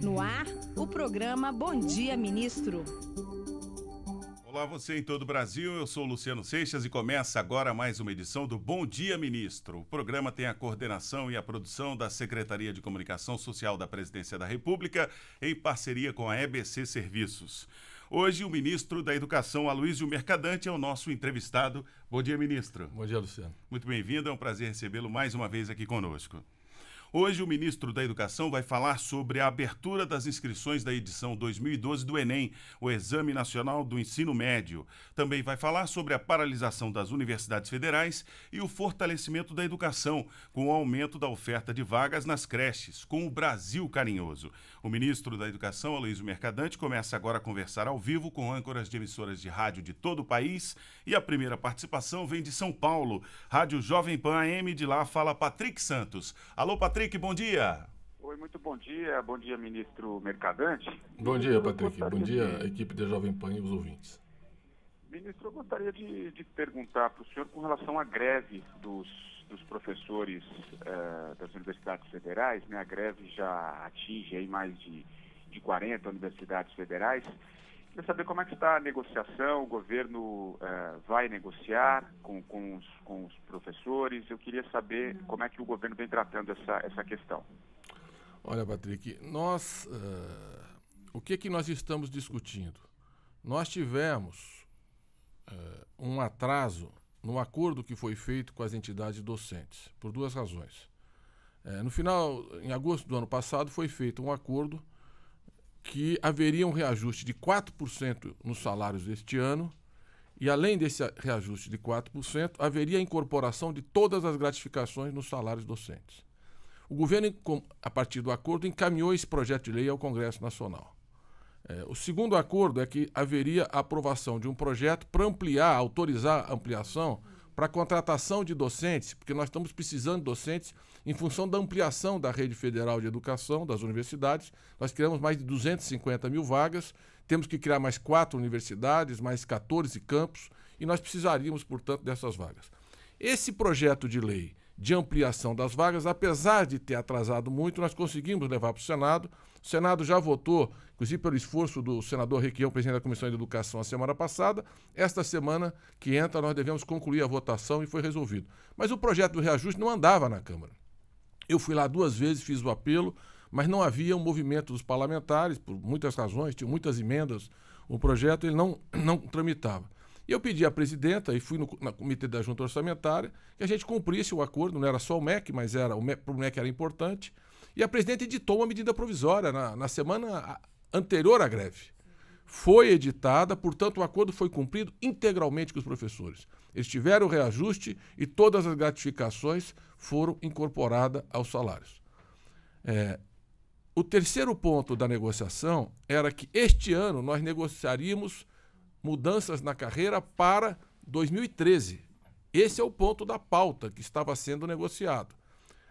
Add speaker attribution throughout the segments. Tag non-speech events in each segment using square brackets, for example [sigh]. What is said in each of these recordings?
Speaker 1: No ar, o programa Bom Dia Ministro. Olá, você em todo o Brasil. Eu sou Luciano Seixas e começa agora mais uma edição do Bom Dia Ministro. O programa tem a coordenação e a produção da Secretaria de Comunicação Social da Presidência da República em parceria com a EBC Serviços. Hoje, o ministro da Educação, Aloysio Mercadante, é o nosso entrevistado. Bom dia, ministro. Bom dia, Luciano. Muito bem-vindo, é um prazer recebê-lo mais uma vez aqui conosco. Hoje, o ministro da Educação vai falar sobre a abertura das inscrições da edição 2012 do Enem, o Exame Nacional do Ensino Médio. Também vai falar sobre a paralisação das universidades federais e o fortalecimento da educação, com o aumento da oferta de vagas nas creches, com o Brasil carinhoso. O ministro da Educação, Aloysio Mercadante, começa agora a conversar ao vivo com âncoras de emissoras de rádio de todo o país e a primeira participação vem de São Paulo. Rádio Jovem Pan AM de lá fala Patrick Santos. Alô, Patrick. Patrick, bom dia.
Speaker 2: Oi, muito bom dia. Bom dia, ministro Mercadante.
Speaker 1: Bom dia,
Speaker 3: Patrick. Bom dia, equipe da Jovem
Speaker 1: Pan e os ouvintes.
Speaker 2: Ministro, eu gostaria de, de perguntar para o senhor com relação à greve dos, dos professores eh, das universidades federais. Né? A greve já atinge aí mais de, de 40 universidades federais queria saber como é que está a negociação, o governo uh, vai negociar com, com, os, com, os, professores, eu queria saber como é que o governo vem tratando essa, essa questão.
Speaker 3: Olha, Patrick, nós, uh, o que, que nós estamos discutindo? Nós tivemos uh, um atraso no acordo que foi feito com as entidades docentes, por duas razões. no final, em agosto do ano passado, foi feito um acordo que haveria um reajuste de 4% nos salários deste ano, e além desse reajuste de 4%, haveria a incorporação de todas as gratificações nos salários docentes. O governo, a partir do acordo, encaminhou esse projeto de lei ao Congresso Nacional. É, o segundo acordo é que haveria a aprovação de um projeto para ampliar, autorizar a ampliação para a contratação de docentes, porque nós estamos precisando de docentes em função da ampliação da rede federal de educação, das universidades. Nós criamos mais de 250 mil vagas, temos que criar mais quatro universidades, mais 14 campos, e nós precisaríamos, portanto, dessas vagas. Esse projeto de lei de ampliação das vagas, apesar de ter atrasado muito, nós conseguimos levar para o Senado. O Senado já votou inclusive pelo esforço do senador Requião, presidente da Comissão de Educação, a semana passada. Esta semana que entra, nós devemos concluir a votação e foi resolvido. Mas o projeto do reajuste não andava na Câmara. Eu fui lá duas vezes, fiz o apelo, mas não havia um movimento dos parlamentares, por muitas razões, tinha muitas emendas, o projeto ele não, [clears throat] não tramitava. E eu pedi à presidenta, e fui no comitê da junta orçamentária, que a gente cumprisse o acordo, não era só o MEC, mas era o MEC, para o MEC era importante, e a presidenta editou uma medida provisória na, na semana anterior à greve. Foi editada, portanto, o acordo foi cumprido integralmente com os professores. Eles tiveram o reajuste e todas as gratificações foram incorporadas aos salários. É, o terceiro ponto da negociação era que este ano nós negociaríamos mudanças na carreira para 2013. Esse é o ponto da pauta que estava sendo negociado.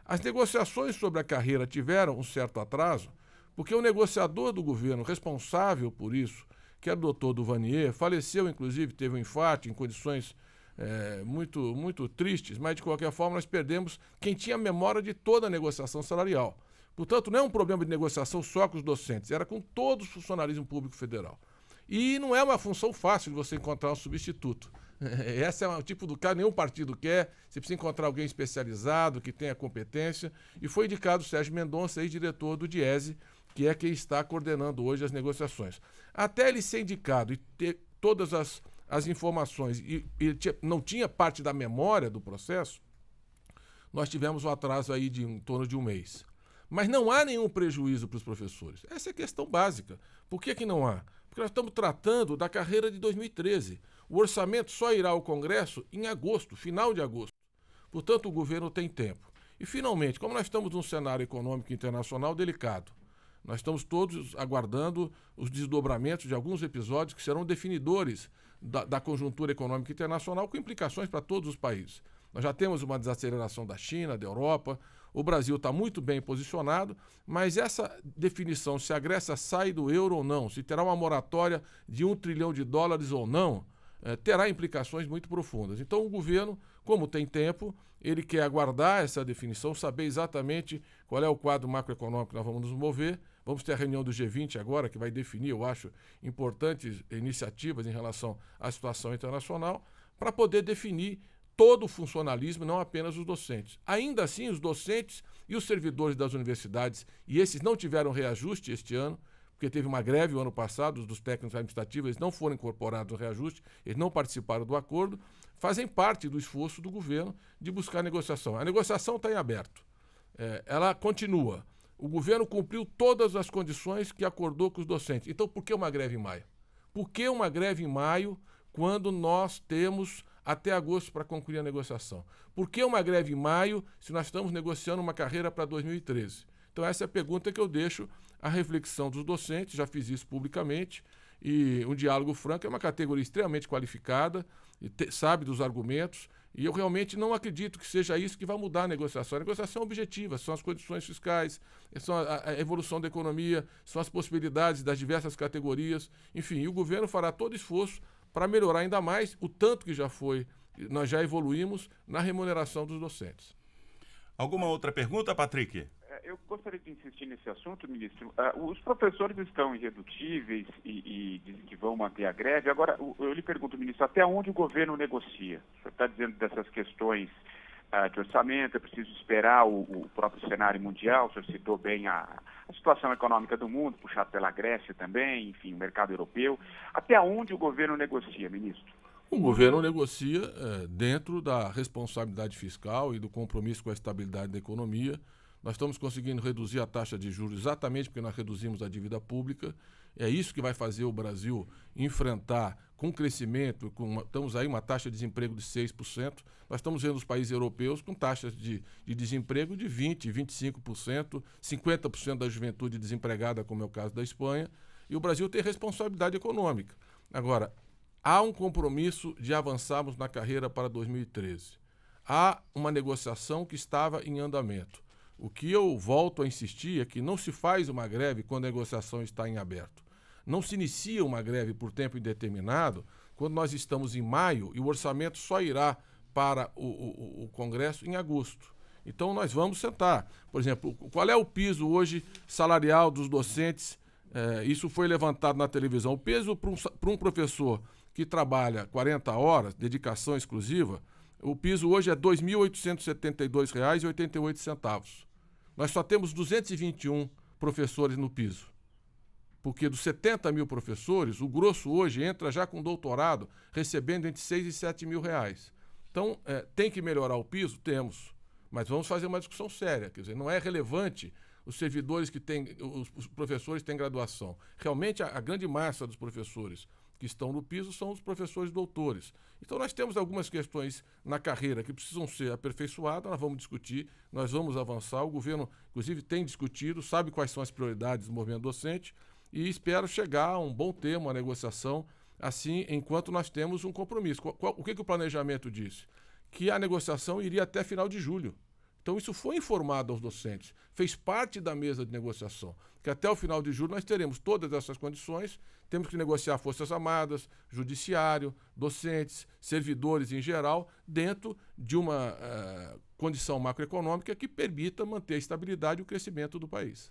Speaker 3: As negociações sobre a carreira tiveram um certo atraso, porque o negociador do governo responsável por isso, que era é o doutor Duvanier, faleceu, inclusive, teve um infarto em condições é, muito, muito tristes, mas de qualquer forma nós perdemos quem tinha memória de toda a negociação salarial. Portanto, não é um problema de negociação só com os docentes, era com todo o funcionalismo público federal. E não é uma função fácil de você encontrar um substituto. [laughs] Esse é o tipo do cara, nenhum partido quer. Você precisa encontrar alguém especializado, que tenha competência. E foi indicado o Sérgio Mendonça, ex-diretor do DIESE, que é quem está coordenando hoje as negociações. Até ele ser indicado e ter todas as, as informações e, e tinha, não tinha parte da memória do processo, nós tivemos um atraso aí de em torno de um mês. Mas não há nenhum prejuízo para os professores. Essa é a questão básica. Por que, que não há? Porque nós estamos tratando da carreira de 2013. O orçamento só irá ao Congresso em agosto, final de agosto. Portanto, o governo tem tempo. E, finalmente, como nós estamos num cenário econômico internacional delicado, nós estamos todos aguardando os desdobramentos de alguns episódios que serão definidores da, da conjuntura econômica internacional, com implicações para todos os países. Nós já temos uma desaceleração da China, da Europa, o Brasil está muito bem posicionado, mas essa definição se a Grécia sai do euro ou não, se terá uma moratória de um trilhão de dólares ou não, eh, terá implicações muito profundas. Então o governo, como tem tempo, ele quer aguardar essa definição, saber exatamente qual é o quadro macroeconômico que nós vamos nos mover Vamos ter a reunião do G20 agora, que vai definir, eu acho, importantes iniciativas em relação à situação internacional, para poder definir todo o funcionalismo, não apenas os docentes. Ainda assim, os docentes e os servidores das universidades, e esses não tiveram reajuste este ano, porque teve uma greve o ano passado dos técnicos administrativos, eles não foram incorporados no reajuste, eles não participaram do acordo, fazem parte do esforço do governo de buscar negociação. A negociação está em aberto, é, ela continua. O governo cumpriu todas as condições que acordou com os docentes. Então, por que uma greve em maio? Por que uma greve em maio quando nós temos até agosto para concluir a negociação? Por que uma greve em maio se nós estamos negociando uma carreira para 2013? Então, essa é a pergunta que eu deixo à reflexão dos docentes, já fiz isso publicamente. E um diálogo franco é uma categoria extremamente qualificada, e sabe dos argumentos, e eu realmente não acredito que seja isso que vai mudar a negociação. A negociação é objetiva, são as condições fiscais, são a, a evolução da economia, são as possibilidades das diversas categorias. Enfim, o governo fará todo esforço para melhorar ainda mais o tanto que já foi, nós já evoluímos na remuneração dos docentes. Alguma outra pergunta, Patrick?
Speaker 2: eu gostaria de insistir nesse assunto, ministro. Uh, os professores estão irredutíveis e, e, dizem que vão manter a greve. Agora, eu lhe pergunto, ministro, até onde o governo negocia? O senhor está dizendo dessas questões uh, de orçamento, é preciso esperar o, o, próprio cenário mundial. O senhor citou bem a, a situação econômica do mundo, puxado pela Grécia também, enfim, o mercado europeu. Até onde o governo negocia,
Speaker 3: ministro? O governo negocia é, dentro da responsabilidade fiscal e do compromisso com a estabilidade da economia nós estamos conseguindo reduzir a taxa de juros exatamente porque nós reduzimos a dívida pública. É isso que vai fazer o Brasil enfrentar com crescimento, com uma, estamos aí uma taxa de desemprego de 6%. Nós estamos vendo os países europeus com taxas de, de desemprego de 20%, 25%, 50% da juventude desempregada, como é o caso da Espanha. E o Brasil tem responsabilidade econômica. Agora, há um compromisso de avançarmos na carreira para 2013. Há uma negociação que estava em andamento. O que eu volto a insistir é que não se faz uma greve quando a negociação está em aberto. Não se inicia uma greve por tempo indeterminado quando nós estamos em maio e o orçamento só irá para o, o, o Congresso em agosto. Então nós vamos sentar. Por exemplo, qual é o piso hoje salarial dos docentes? É, isso foi levantado na televisão. O peso para um, um professor que trabalha 40 horas, dedicação exclusiva, o piso hoje é R$ 2.872,88. Nós só temos 221 professores no piso. Porque dos 70 mil professores, o grosso hoje entra já com doutorado, recebendo entre 6 e 7 mil reais. Então, é, tem que melhorar o piso? Temos. Mas vamos fazer uma discussão séria. Quer dizer, não é relevante os servidores que têm, os, professores têm graduação. Realmente, a, a grande massa dos professores que estão no piso são os professores doutores. Então, nós temos algumas questões na carreira que precisam ser aperfeiçoadas, nós vamos discutir, nós vamos avançar. O governo, inclusive, tem discutido, sabe quais são as prioridades do movimento docente e espero chegar a um bom termo, a negociação, assim, enquanto nós temos um compromisso. o que, que o planejamento disse? Que a negociação iria até final de julho. Então, isso foi informado aos docentes, fez parte da mesa de negociação. Que até o final de julho nós teremos todas essas condições, temos que negociar Forças Armadas, Judiciário, docentes, servidores em geral, dentro de uma uh, condição macroeconômica que permita manter a estabilidade e o crescimento do país.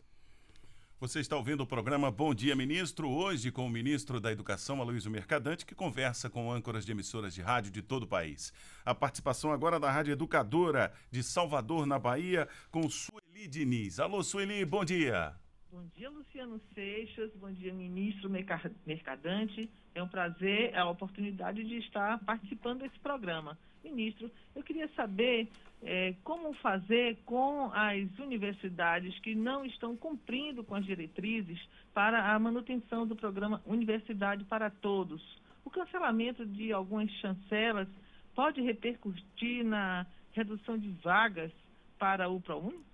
Speaker 3: Você está
Speaker 1: ouvindo o programa Bom Dia Ministro, hoje com o ministro da Educação, Aloysio Mercadante, que conversa com âncoras de emissoras de rádio de todo o país. A participação agora da Rádio Educadora de Salvador, na Bahia, com Sueli Diniz. Alô, Sueli, bom dia.
Speaker 2: Bom dia, Luciano
Speaker 4: Seixas. Bom dia, ministro Mercadante. É um prazer, é a oportunidade de estar participando desse programa. Ministro, eu queria saber é, como fazer com as universidades que não estão cumprindo com as diretrizes para a manutenção do programa Universidade para Todos. O cancelamento de algumas chancelas pode repercutir na redução de vagas para o ProUni?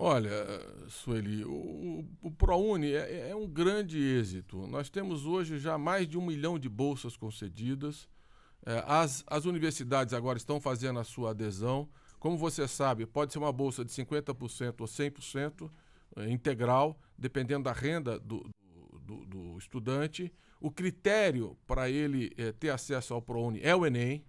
Speaker 3: Olha, Sueli, o, o ProUni é, é, é, um grande êxito. Nós temos hoje já mais de um milhão de bolsas concedidas. É, as, as universidades agora estão fazendo a sua adesão. Como você sabe, pode ser uma bolsa de 50% ou 100% é, integral, dependendo da renda do, do, do estudante. O critério para ele é, ter acesso ao ProUni é o Enem.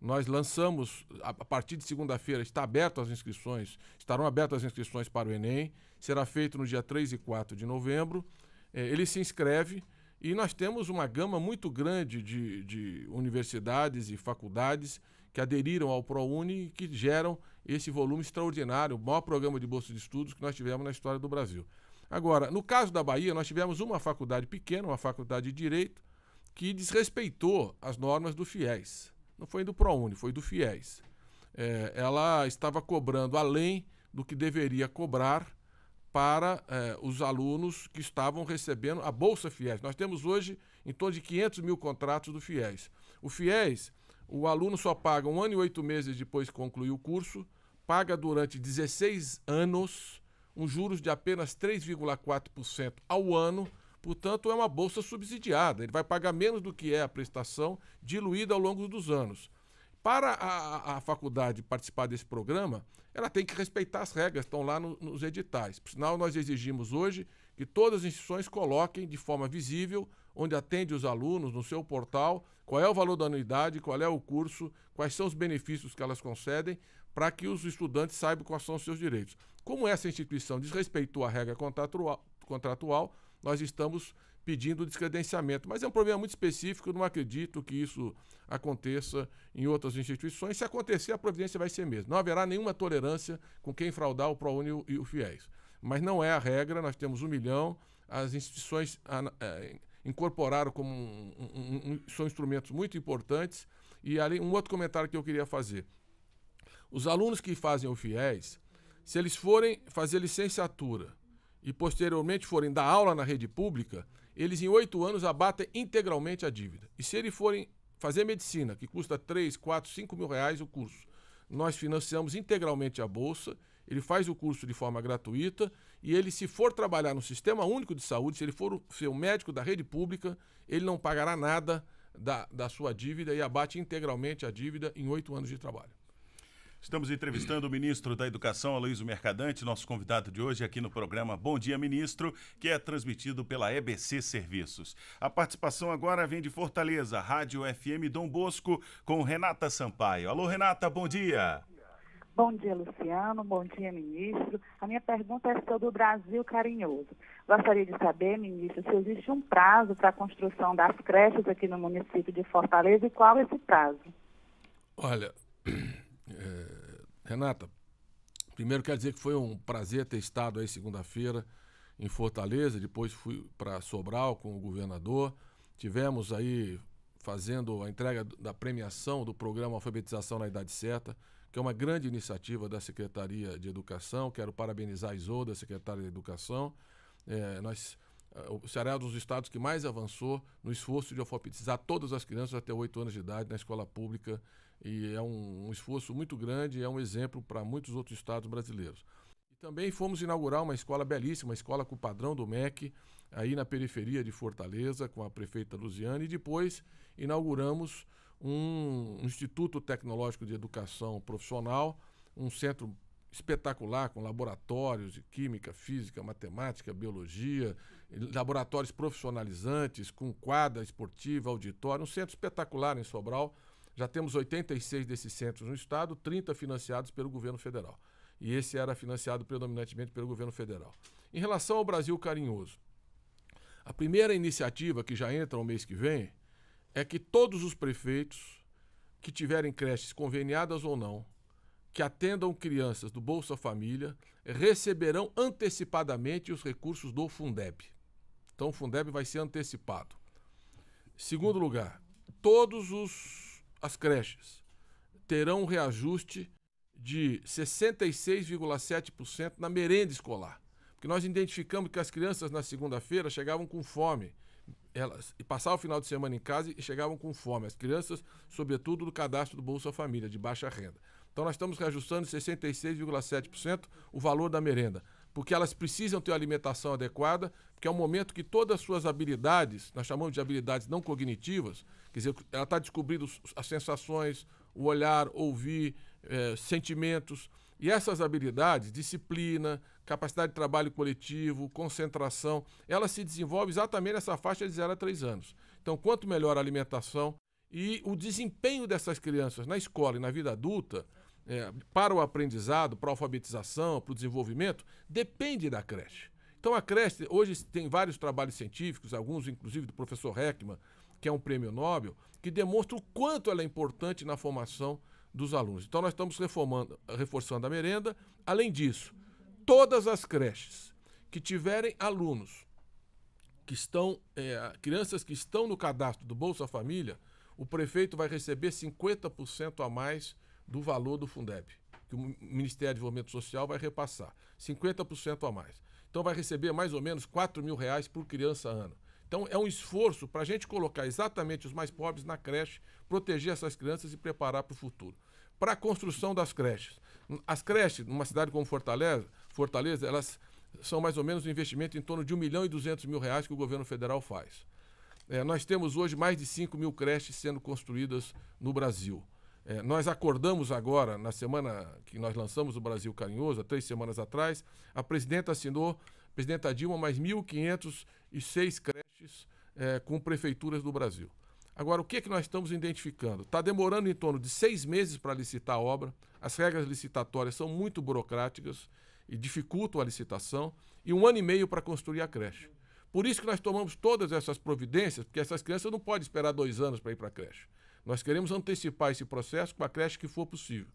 Speaker 3: Nós lançamos, a partir de segunda-feira, está aberto as inscrições, estarão abertas as inscrições para o Enem, será feito no dia 3 e 4 de novembro. É, ele se inscreve e nós temos uma gama muito grande de, de universidades e faculdades que aderiram ao ProUni e que geram esse volume extraordinário, o maior programa de bolsa de estudos que nós tivemos na história do Brasil. Agora, no caso da Bahia, nós tivemos uma faculdade pequena, uma faculdade de Direito, que desrespeitou as normas do FIES não foi do ProUni, foi do FIES. É, ela estava cobrando além do que deveria cobrar para é, os alunos que estavam recebendo a Bolsa FIES. Nós temos hoje em torno de 500 mil contratos do FIES. O FIES, o aluno só paga um ano e oito meses depois que concluir o curso, paga durante 16 anos um juros de apenas 3,4% ao ano, Portanto, é uma bolsa subsidiada. Ele vai pagar menos do que é a prestação, diluída ao longo dos anos. Para a, a faculdade participar desse programa, ela tem que respeitar as regras, estão lá no, nos editais. Por sinal, nós exigimos hoje que todas as instituições coloquem de forma visível, onde atende os alunos, no seu portal, qual é o valor da anuidade, qual é o curso, quais são os benefícios que elas concedem, para que os estudantes saibam quais são os seus direitos. Como essa instituição desrespeitou a regra contratual, contratual nós estamos pedindo descredenciamento. Mas é um problema muito específico, não acredito que isso aconteça em outras instituições. Se acontecer, a providência vai ser mesmo. Não haverá nenhuma tolerância com quem fraudar o ProUni e o FIES. Mas não é a regra, nós temos um milhão, as instituições ah, eh, incorporaram como um, um, um, são instrumentos muito importantes. E ali, um outro comentário que eu queria fazer. Os alunos que fazem o FIES, se eles forem fazer licenciatura e posteriormente forem dar aula na rede pública, eles em oito anos abatem integralmente a dívida. E se eles forem fazer medicina, que custa três, quatro, 5 mil reais o curso, nós financiamos integralmente a bolsa, ele faz o curso de forma gratuita e ele, se for trabalhar no Sistema Único de Saúde, se ele for ser um médico da rede pública, ele não pagará nada da, da sua dívida e abate integralmente a dívida em oito anos de trabalho. Estamos entrevistando o
Speaker 1: ministro da Educação, Aloysio Mercadante, nosso convidado de hoje aqui no programa Bom Dia Ministro, que é transmitido pela EBC Serviços. A participação agora vem de Fortaleza, Rádio FM Dom Bosco, com Renata Sampaio. Alô, Renata, bom dia. Bom dia,
Speaker 4: Luciano. Bom dia, ministro. A minha pergunta é sobre o Brasil carinhoso. Gostaria de saber, ministro, se existe um prazo para a construção das creches aqui no município de Fortaleza e qual esse prazo?
Speaker 3: Olha, [clears throat] É, Renata, primeiro quero dizer que foi um prazer ter estado aí segunda-feira em Fortaleza, depois fui para Sobral com o governador. Tivemos aí fazendo a entrega da premiação do programa Alfabetização na Idade Certa, que é uma grande iniciativa da Secretaria de Educação. Quero parabenizar a Isoda, secretária de Educação. É, nós, eh, o Ceará é um dos estados que mais avançou no esforço de alfabetizar todas as crianças até 8 anos de idade na escola pública e é um, um esforço muito grande, é um exemplo para muitos outros estados brasileiros. E também fomos inaugurar uma escola belíssima, uma escola com o padrão do MEC, aí na periferia de Fortaleza, com a prefeita Luziane, e depois inauguramos um Instituto Tecnológico de Educação Profissional, um centro espetacular com laboratórios de química, física, matemática, biologia, laboratórios profissionalizantes, com quadra esportiva, auditório, um centro espetacular em Sobral já temos 86 desses centros no estado, 30 financiados pelo governo federal. E esse era financiado predominantemente pelo governo federal. Em relação ao Brasil Carinhoso, a primeira iniciativa que já entra o mês que vem é que todos os prefeitos que tiverem creches conveniadas ou não, que atendam crianças do Bolsa Família, receberão antecipadamente os recursos do Fundeb. Então o Fundeb vai ser antecipado. Segundo lugar, todos os as creches terão um reajuste de 66,7% na merenda escolar. Porque nós identificamos que as crianças na segunda-feira chegavam com fome. Elas passavam o final de semana em casa e chegavam com fome. As crianças, sobretudo, do cadastro do Bolsa Família, de baixa renda. Então nós estamos reajustando 66,7% o valor da merenda porque elas precisam ter uma alimentação adequada, porque é um momento que todas as suas habilidades, nós chamamos de habilidades não cognitivas, quer dizer, ela está descobrindo as sensações, o olhar, ouvir, eh, sentimentos. E essas habilidades, disciplina, capacidade de trabalho coletivo, concentração, elas se desenvolvem exatamente nessa faixa de 0 a 3 anos. Então, quanto melhor a alimentação e o desempenho dessas crianças na escola e na vida adulta, é, para o aprendizado, para a alfabetização, para o desenvolvimento, depende da creche. Então a creche, hoje tem vários trabalhos científicos, alguns inclusive do professor Heckman, que é um prêmio Nobel, que demonstra o quanto ela é importante na formação dos alunos. Então nós estamos reformando, reforçando a merenda. Além disso, todas as creches que tiverem alunos que estão, é, crianças que estão no cadastro do Bolsa Família, o prefeito vai receber 50% a mais do valor do Fundeb, que o Ministério do Desenvolvimento Social vai repassar, 50% a mais. Então vai receber mais ou menos 4 mil reais por criança ano. Então é um esforço para a gente colocar exatamente os mais pobres na creche, proteger essas crianças e preparar para o futuro. Para a construção das creches. As creches, numa cidade como Fortaleza, Fortaleza, elas são mais ou menos um investimento em torno de 1 milhão e 200 mil reais que o governo federal faz. É, nós temos hoje mais de 5 mil creches sendo construídas no Brasil. É, nós acordamos agora, na semana que nós lançamos o Brasil Carinhoso, há três semanas atrás, a presidenta assinou, a presidenta Dilma, mais 1.506 creches é, com prefeituras do Brasil. Agora, o que, é que nós estamos identificando? Está demorando em torno de seis meses para licitar a obra, as regras licitatórias são muito burocráticas e dificultam a licitação, e um ano e meio para construir a creche. Por isso que nós tomamos todas essas providências, porque essas crianças não podem esperar dois anos para ir para a creche. Nós queremos antecipar esse processo com a creche que for possível.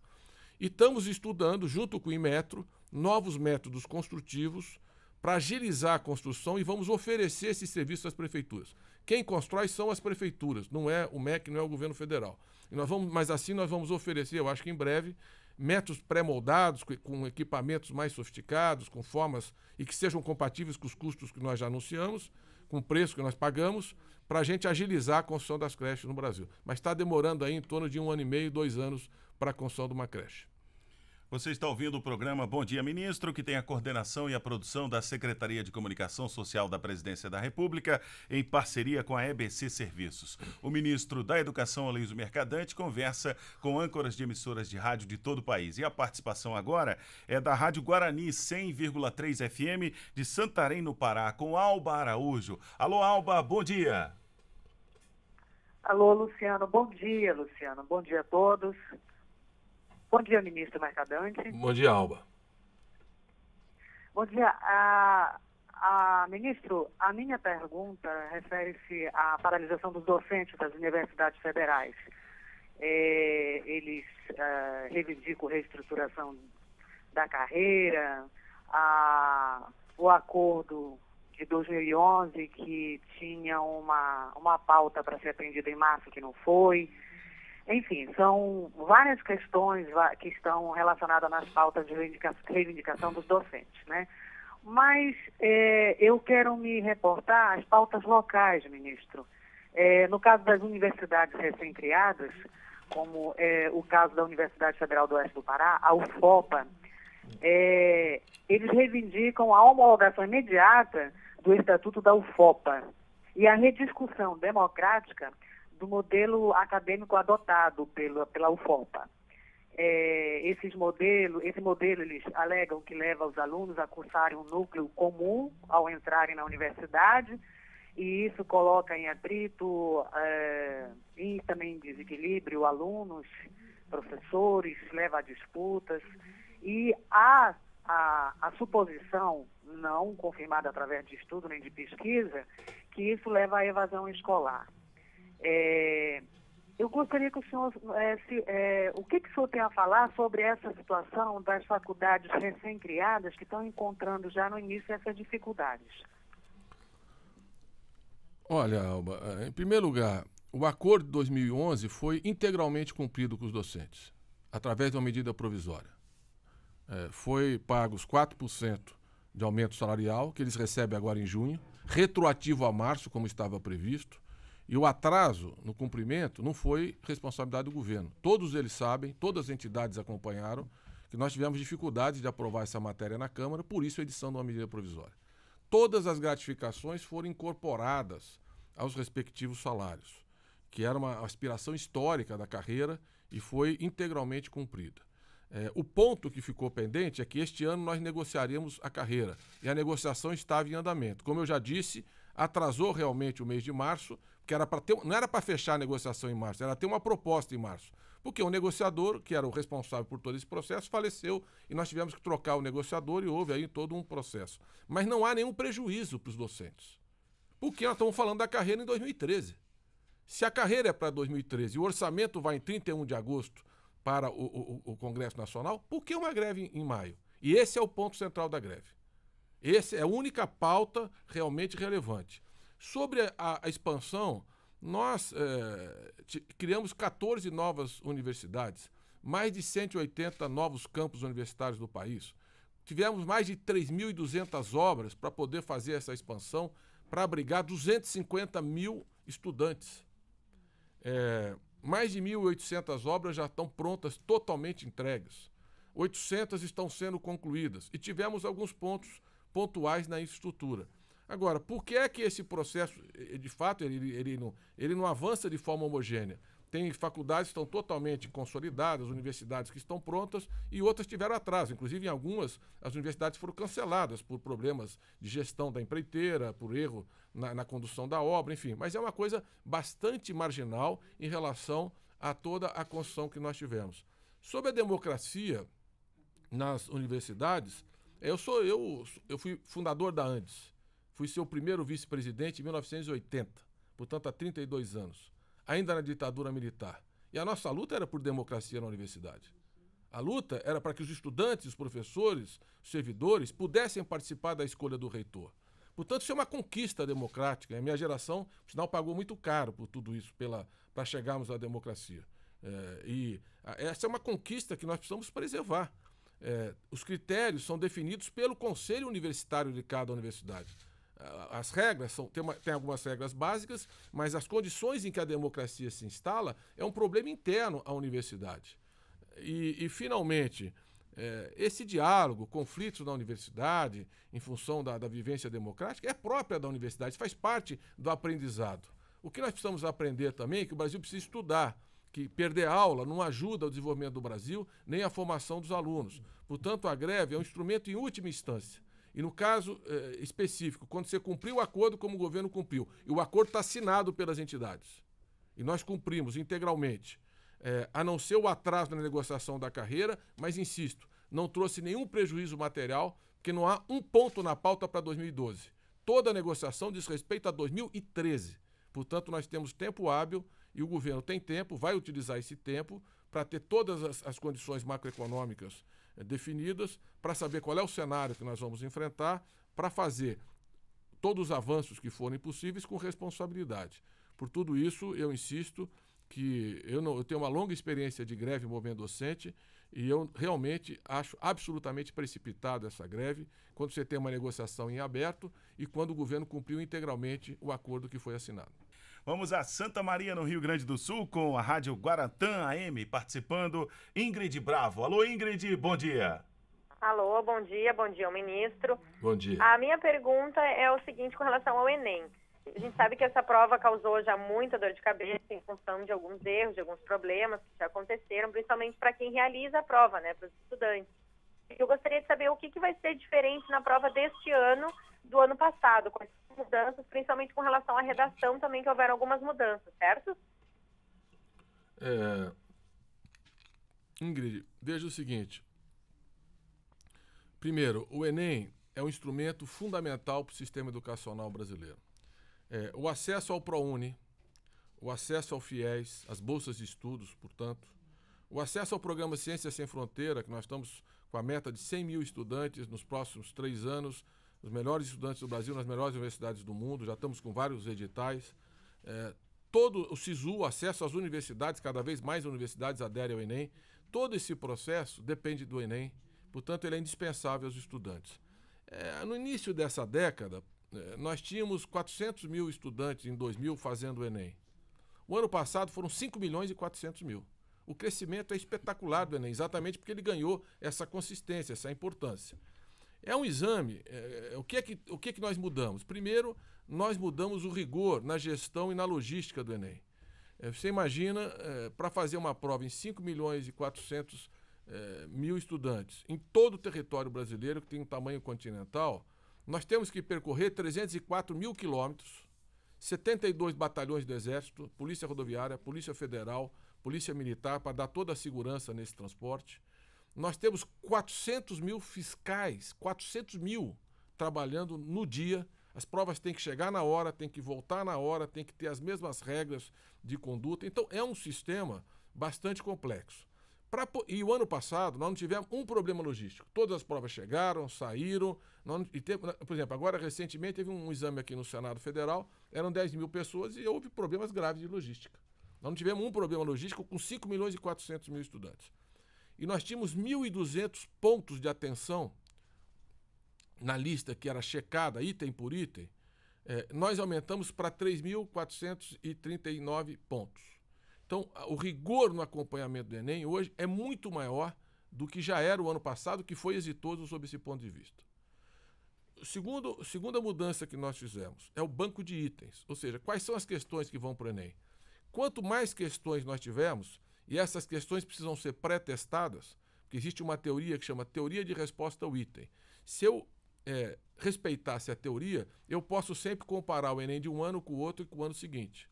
Speaker 3: E estamos estudando, junto com o Inmetro, novos métodos construtivos para agilizar a construção e vamos oferecer esse serviço às prefeituras. Quem constrói são as prefeituras, não é o MEC, não é o governo federal. E nós vamos, mas assim nós vamos oferecer, eu acho que em breve, métodos pré-moldados, com equipamentos mais sofisticados, com formas e que sejam compatíveis com os custos que nós já anunciamos, com o preço que nós pagamos, para a gente agilizar a construção das creches no Brasil. Mas está demorando aí em torno de um ano e meio, dois anos para a construção de uma creche. Você está
Speaker 1: ouvindo o programa Bom Dia Ministro, que tem a coordenação e a produção da Secretaria de Comunicação Social da Presidência da República, em parceria com a EBC Serviços. O ministro da Educação, Aloysio Mercadante, conversa com âncoras de emissoras de rádio de todo o país. E a participação agora é da Rádio Guarani 100,3 FM de Santarém, no Pará, com Alba Araújo. Alô, Alba, bom dia.
Speaker 4: Alô, Luciano. Bom dia, Luciano. Bom dia a todos. Bom dia, ministro Mercadante.
Speaker 3: Bom dia, Alba.
Speaker 4: Bom dia. A, ministro, a minha pergunta refere-se à paralisação dos docentes das universidades federais. É, eles é, reivindicam reestruturação da carreira, o acordo de 2011 que tinha uma, uma pauta para ser atendida em março que não foi, enfim, são várias questões que estão relacionadas nas pautas de reivindicação dos docentes, né? Mas é, eu quero me reportar às pautas locais, ministro. É, no caso das universidades recém-criadas, como é, o caso da Universidade Federal do Oeste do Pará, a UFOPA, eles reivindicam a homologação imediata do Estatuto da UFOPA e a rediscussão democrática do modelo acadêmico adotado pela, pela UFOPA. É, esses modelo, esse modelo eles alegam que leva os alunos a cursarem um núcleo comum ao entrarem na universidade e isso coloca em atrito é, e também desequilíbrio alunos, professores, leva a disputas e há a, a suposição não confirmada através de estudo nem de pesquisa que isso leva à evasão escolar. É, eu gostaria que o senhor, é, se, é, o que, que o senhor tem a falar sobre essa situação das faculdades recém-criadas que estão encontrando já no início essas dificuldades?
Speaker 3: Olha, Alba, em primeiro lugar, o acordo de 2011 foi integralmente cumprido com os docentes, através de uma medida provisória. É, foi pagos 4% de aumento salarial, que eles recebem agora em junho, retroativo a março, como estava previsto. E o atraso no cumprimento não foi responsabilidade do governo. Todos eles sabem, todas as entidades acompanharam, que nós tivemos dificuldades de aprovar essa matéria na Câmara, por isso a edição de uma medida provisória. Todas as gratificações foram incorporadas aos respectivos salários, que era uma aspiração histórica da carreira e foi integralmente cumprida. É, o ponto que ficou pendente é que este ano nós negociaríamos a carreira e a negociação estava em andamento. Como eu já disse, atrasou realmente o mês de março, que era para ter, não era para fechar a negociação em março, era ter uma proposta em março. Porque o negociador, que era o responsável por todo esse processo, faleceu e nós tivemos que trocar o negociador e houve aí todo um processo. Mas não há nenhum prejuízo para os docentes. Porque nós estamos falando da carreira em 2013. Se a carreira é para 2013 e o orçamento vai em 31 de agosto para o, o, o, Congresso Nacional, por que uma greve em maio? E esse é o ponto central da greve. Essa é a única pauta realmente relevante. Sobre a, a expansão, nós é, criamos 14 novas universidades, mais de 180 novos campos universitários do país. Tivemos mais de 3.200 obras para poder fazer essa expansão, para abrigar 250 mil estudantes. É, mais de 1.800 obras já estão prontas, totalmente entregues. 800 estão sendo concluídas. E tivemos alguns pontos pontuais na infraestrutura. Agora, por que é que esse processo, de fato, ele, ele, não, ele não avança de forma homogênea? Tem faculdades que estão totalmente consolidadas, universidades que estão prontas e outras tiveram atraso. Inclusive, em algumas, as universidades foram canceladas por problemas de gestão da empreiteira, por erro na, na condução da obra, enfim. Mas é uma coisa bastante marginal em relação a toda a construção que nós tivemos. Sobre a democracia nas universidades, eu sou eu, eu fui fundador da Andes. Fui seu primeiro vice-presidente em 1980, portanto há 32 anos, ainda na ditadura militar. E a nossa luta era por democracia na universidade. A luta era para que os estudantes, os professores, os servidores pudessem participar da escolha do reitor. Portanto, isso é uma conquista democrática. A minha geração, por sinal, pagou muito caro por tudo isso, pela, para chegarmos à democracia. É, e essa é uma conquista que nós precisamos preservar. É, os critérios são definidos pelo conselho universitário de cada universidade as regras são tem, uma, tem, algumas regras básicas, mas as condições em que a democracia se instala é um problema interno à universidade. E, e finalmente, é, esse diálogo, conflitos na universidade, em função da, da vivência democrática, é própria da universidade, faz parte do aprendizado. O que nós precisamos aprender também é que o Brasil precisa estudar que perder aula não ajuda ao desenvolvimento do Brasil nem à formação dos alunos. Portanto, a greve é um instrumento em última instância. E no caso eh, específico, quando você cumpriu o acordo como o governo cumpriu, e o acordo está assinado pelas entidades, e nós cumprimos integralmente, eh, a não ser o atraso na negociação da carreira, mas insisto, não trouxe nenhum prejuízo material, porque não há um ponto na pauta para 2012. Toda a negociação diz respeito a 2013. Portanto, nós temos tempo hábil e o governo tem tempo, vai utilizar esse tempo para ter todas as, as condições macroeconômicas definidas para saber qual é o cenário que nós vamos enfrentar, para fazer todos os avanços que forem possíveis com responsabilidade. Por tudo isso, eu insisto que eu, não, eu tenho uma longa experiência de greve movimento docente e eu realmente acho absolutamente precipitada essa greve quando você tem uma negociação em aberto e quando o governo cumpriu integralmente o acordo que foi assinado. Vamos a Santa Maria, no Rio Grande do Sul, com
Speaker 1: a Rádio Guarantã AM, participando Ingrid Bravo. Alô, Ingrid, bom dia.
Speaker 4: Alô, bom dia, bom dia, ministro. Bom dia. A minha pergunta é o seguinte com relação ao Enem. A gente sabe que essa prova causou já muita dor de cabeça em função de alguns erros, de alguns problemas que já aconteceram, principalmente para quem realiza a prova, né, para os estudantes. Eu gostaria de saber o que, que vai ser diferente na prova deste ano do ano passado, com essas mudanças, principalmente com relação à redação também, que houveram algumas mudanças, certo?
Speaker 3: É... Ingrid, veja o seguinte. Primeiro, o Enem é um instrumento fundamental para o sistema educacional brasileiro. É, o acesso ao ProUni, o acesso ao FIES, as bolsas de estudos, portanto, o acesso ao programa Ciência Sem Fronteira, que nós estamos com a meta de 100 mil estudantes nos próximos três anos, os melhores estudantes do Brasil nas melhores universidades do mundo, já estamos com vários editais. É, todo o SISU, acesso às universidades, cada vez mais universidades aderem ao Enem. Todo esse processo depende do Enem, portanto, ele é indispensável aos estudantes. É, no início dessa década, é, nós tínhamos 400 mil estudantes em 2000 fazendo o Enem. O ano passado foram 5 milhões e 400 mil. O crescimento é espetacular do Enem, exatamente porque ele ganhou essa consistência, essa importância. É um exame. É, é, o, que é que, o que é que nós mudamos? Primeiro, nós mudamos o rigor na gestão e na logística do Enem. É, você imagina, é, para fazer uma prova em 5 milhões e 400 é, mil estudantes em todo o território brasileiro, que tem um tamanho continental, nós temos que percorrer 304 mil quilômetros, 72 batalhões do Exército, Polícia Rodoviária, Polícia Federal, Polícia Militar, para dar toda a segurança nesse transporte. Nós temos 400 mil fiscais, 400 mil trabalhando no dia. As provas têm que chegar na hora, têm que voltar na hora, têm que ter as mesmas regras de conduta. Então, é um sistema bastante complexo. Pra, e o ano passado nós não tivemos um problema logístico. Todas as provas chegaram, saíram. tem, por exemplo, agora recentemente teve um exame aqui no Senado Federal, eram 10 mil pessoas e houve problemas graves de logística. Nós não tivemos um problema logístico com 5 milhões e 400 mil estudantes. E nós tínhamos 1.200 pontos de atenção na lista que era checada item por item. É, nós aumentamos para 3.439 pontos. Então, o rigor no acompanhamento do Enem hoje é muito maior do que já era o ano passado, que foi exitoso sob esse ponto de vista. Segundo, segunda mudança que nós fizemos é o banco de itens, ou seja, quais são as questões que vão para o Enem. Quanto mais questões nós tivermos, e essas questões precisam ser pré-testadas, porque existe uma teoria que chama teoria de resposta ao item. Se eu é, respeitasse a teoria, eu posso sempre comparar o Enem de um ano com o outro e com o ano seguinte.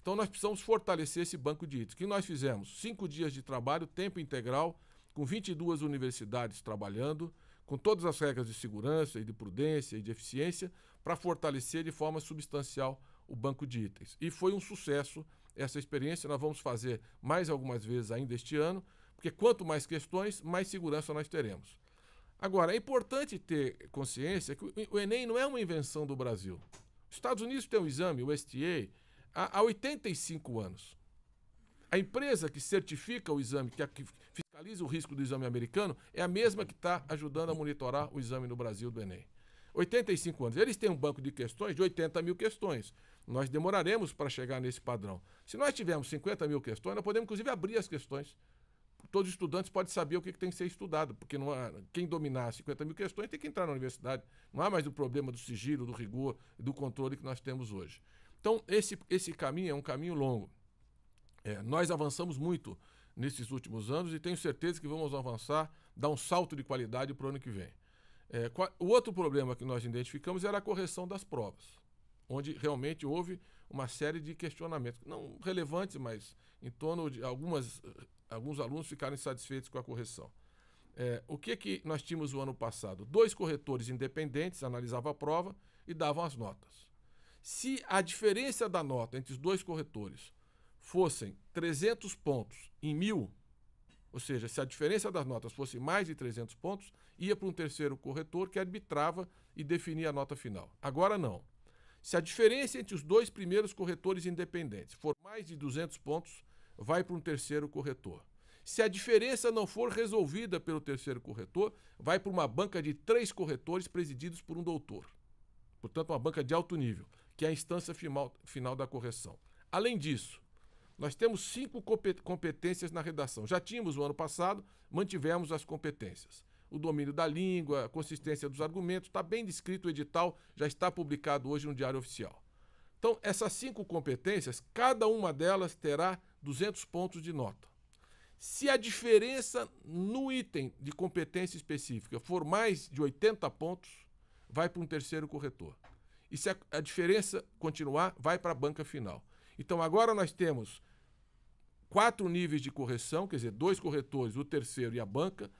Speaker 3: Então nós precisamos fortalecer esse banco de itens. O que nós fizemos? Cinco dias de trabalho, tempo integral, com 22 universidades trabalhando, com todas as regras de segurança e de prudência e de eficiência, para fortalecer de forma substancial o banco de itens. E foi um sucesso essa experiência. Nós vamos fazer mais algumas vezes ainda este ano, porque quanto mais questões, mais segurança nós teremos. Agora, é importante ter consciência que o Enem não é uma invenção do Brasil. Os Estados Unidos tem um exame, o STA, há, 85 anos. A empresa que certifica o exame, que fiscaliza o risco do exame americano, é a mesma que está ajudando a monitorar o exame no Brasil do Enem. 85 anos. Eles têm um banco de questões de 80 mil questões. Nós demoraremos para chegar nesse padrão. Se nós tivermos 50 mil questões, nós podemos, inclusive, abrir as questões. Todos os estudantes podem saber o que, tem que ser estudado, porque não há, quem dominar 50 mil questões tem que entrar na universidade. Não há mais o problema do sigilo, do rigor e do controle que nós temos hoje. Então, esse, esse caminho é um caminho longo. É, nós avançamos muito nesses últimos anos e tenho certeza que vamos avançar, dar um salto de qualidade para o ano que vem. É, o outro problema que nós identificamos era a correção das provas onde realmente houve uma série de questionamentos, não relevantes, mas em torno de algumas, alguns alunos ficaram insatisfeitos com a correção. É, o que, que nós tínhamos o ano passado? Dois corretores independentes analisavam a prova e davam as notas. Se a diferença da nota entre os dois corretores fossem 300 pontos em mil, ou seja, se a diferença das notas fosse mais de 300 pontos, ia para um terceiro corretor que arbitrava e definia a nota final. Agora não. Se a diferença entre os dois primeiros corretores independentes for mais de 200 pontos, vai para um terceiro corretor. Se a diferença não for resolvida pelo terceiro corretor, vai para uma banca de três corretores presididos por um doutor. Portanto, uma banca de alto nível, que é a instância final, da correção. Além disso, nós temos cinco competências na redação. Já tínhamos o ano passado, mantivemos as competências o domínio da língua, a consistência dos argumentos, está bem descrito o edital, já está publicado hoje no Diário Oficial. Então, essas cinco competências, cada uma delas terá 200 pontos de nota. Se a diferença no item de competência específica for mais de 80 pontos, vai para um terceiro corretor. E se a, a diferença continuar, vai para a banca final. Então, agora nós temos quatro níveis de correção, quer dizer, dois corretores, o terceiro e a banca,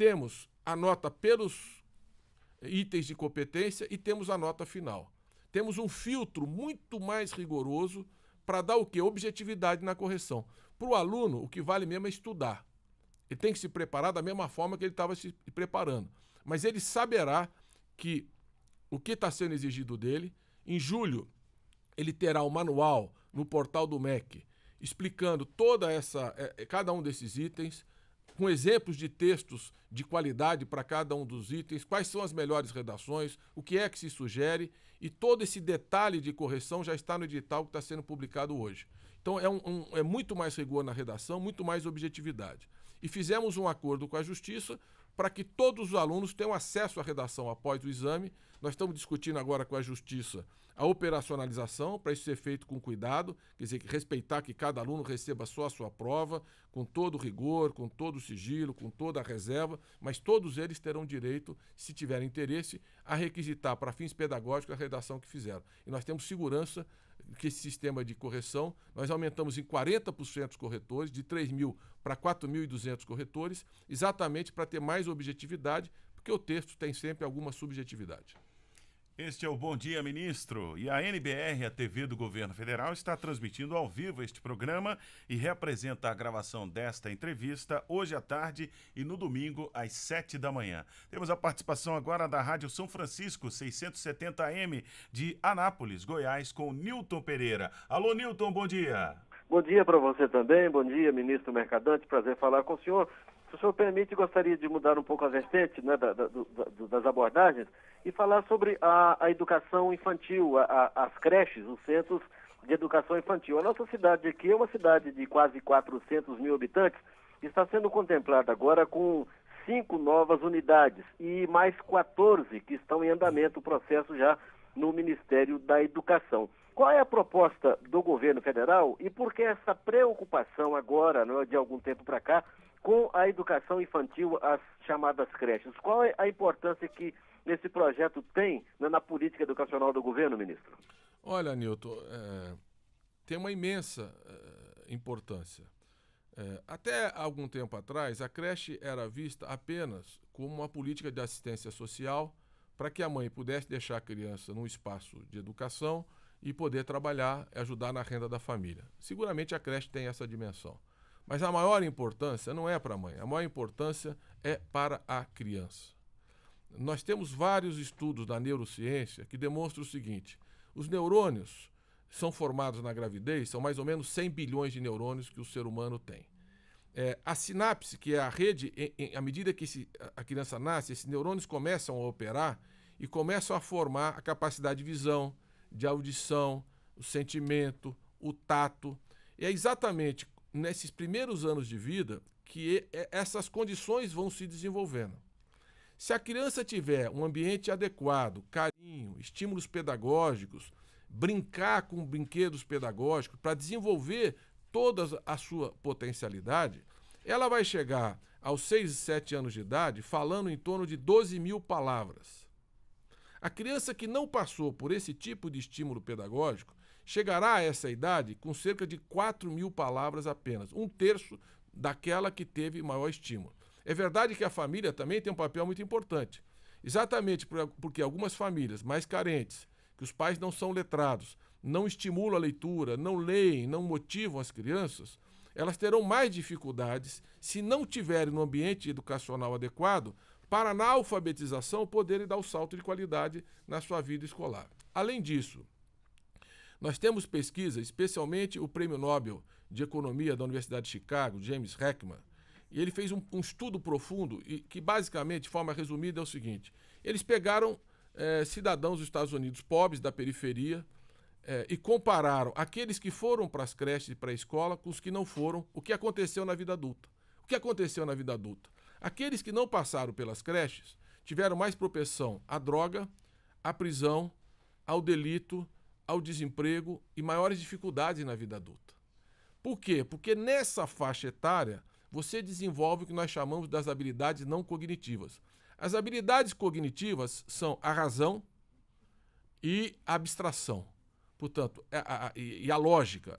Speaker 3: temos a nota pelos itens de competência e temos a nota final. Temos um filtro muito mais rigoroso para dar o que Objetividade na correção. Para o aluno, o que vale mesmo é estudar. Ele tem que se preparar da mesma forma que ele estava se preparando. Mas ele saberá que o que está sendo exigido dele. Em julho, ele terá o um manual no portal do MEC explicando toda essa, é, é, cada um desses itens, com exemplos de textos de qualidade para cada um dos itens, quais são as melhores redações, o que é que se sugere, e todo esse detalhe de correção já está no edital que está sendo publicado hoje. Então é, um, um, é muito mais rigor na redação, muito mais objetividade. E fizemos um acordo com a Justiça para que todos os alunos tenham acesso à redação após o exame. Nós estamos discutindo agora com a Justiça a operacionalização, para isso ser feito com cuidado, quer dizer, respeitar que cada aluno receba só a sua prova, com todo rigor, com todo sigilo, com toda a reserva, mas todos eles terão direito, se tiverem interesse, a requisitar para fins pedagógicos a redação que fizeram. E nós temos segurança que esse sistema de correção, nós aumentamos em 40% os corretores, de 3 mil para 4.200 corretores, exatamente para ter mais objetividade, porque o texto tem sempre alguma subjetividade. Este é o Bom Dia Ministro e
Speaker 1: a NBR, a TV do Governo Federal, está transmitindo ao vivo este programa e representa a gravação desta entrevista hoje à tarde e no domingo às sete da manhã. Temos a participação agora da Rádio São Francisco 670M de Anápolis, Goiás, com Nilton Pereira. Alô, Nilton, bom dia.
Speaker 5: Bom dia para você também, bom dia, ministro Mercadante. Prazer falar com o senhor. Se o senhor permite, gostaria de mudar um pouco a vertente né, da, da, do, das abordagens e falar sobre a, a educação infantil, a, a, as creches, os centros de educação infantil. A nossa cidade aqui é uma cidade de quase 400 mil habitantes, está sendo contemplada agora com cinco novas unidades e mais 14 que estão em andamento o processo já no Ministério da Educação. Qual é a proposta do governo federal e por que essa preocupação agora, é de algum tempo para cá, com a educação infantil, as chamadas creches. Qual é a importância que esse projeto tem na, na política educacional do governo, ministro?
Speaker 3: Olha, Nilton, é, tem uma imensa é, importância. É, até algum tempo atrás, a creche era vista apenas como uma política de assistência social para que a mãe pudesse deixar a criança num espaço de educação e poder trabalhar e ajudar na renda da família. Seguramente a creche tem essa dimensão. Mas a maior importância não é para a mãe, a maior importância é para a criança. Nós temos vários estudos da neurociência que demonstram o seguinte: os neurônios são formados na gravidez, são mais ou menos 100 bilhões de neurônios que o ser humano tem. É, a sinapse, que é a rede, à medida que esse, a criança nasce, esses neurônios começam a operar e começam a formar a capacidade de visão, de audição, o sentimento, o tato. E é exatamente nesses primeiros anos de vida que é, essas condições vão se desenvolvendo. Se a criança tiver um ambiente adequado, carinho, estímulos pedagógicos, brincar com brinquedos pedagógicos para desenvolver toda a sua potencialidade, ela vai chegar aos 6 e 7 anos de idade falando em torno de 12 mil palavras. A criança que não passou por esse tipo de estímulo pedagógico, chegará a essa idade com cerca de 4 mil palavras apenas, um terço daquela que teve maior estímulo. É verdade que a família também tem um papel muito importante. Exatamente porque algumas famílias mais carentes, que os pais não são letrados, não estimulam a leitura, não leem, não motivam as crianças, elas terão mais dificuldades, se não tiverem um ambiente educacional adequado, para na alfabetização poderem dar o um salto de qualidade na sua vida escolar. Além disso, nós temos pesquisa, especialmente o prêmio Nobel de Economia da Universidade de Chicago, James Heckman, e ele fez um, um estudo profundo e que basicamente, de forma resumida, é o seguinte: eles pegaram eh, cidadãos dos Estados Unidos pobres da periferia eh, e compararam aqueles que foram para as creches e para a escola com os que não foram, o que aconteceu na vida adulta. O que aconteceu na vida adulta? Aqueles que não passaram pelas creches tiveram mais propensão à droga, à prisão, ao delito ao desemprego e maiores dificuldades na vida adulta. Por quê? Porque nessa faixa etária você desenvolve o que nós chamamos das habilidades não cognitivas. As habilidades cognitivas são a razão e a abstração. Portanto, é a, e a lógica.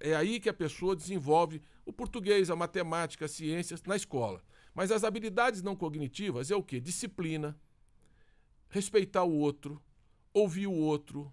Speaker 3: é aí que a pessoa desenvolve o português, a matemática, as ciências na escola. Mas as habilidades não cognitivas é o quê? Disciplina, respeitar o outro, ouvir o outro,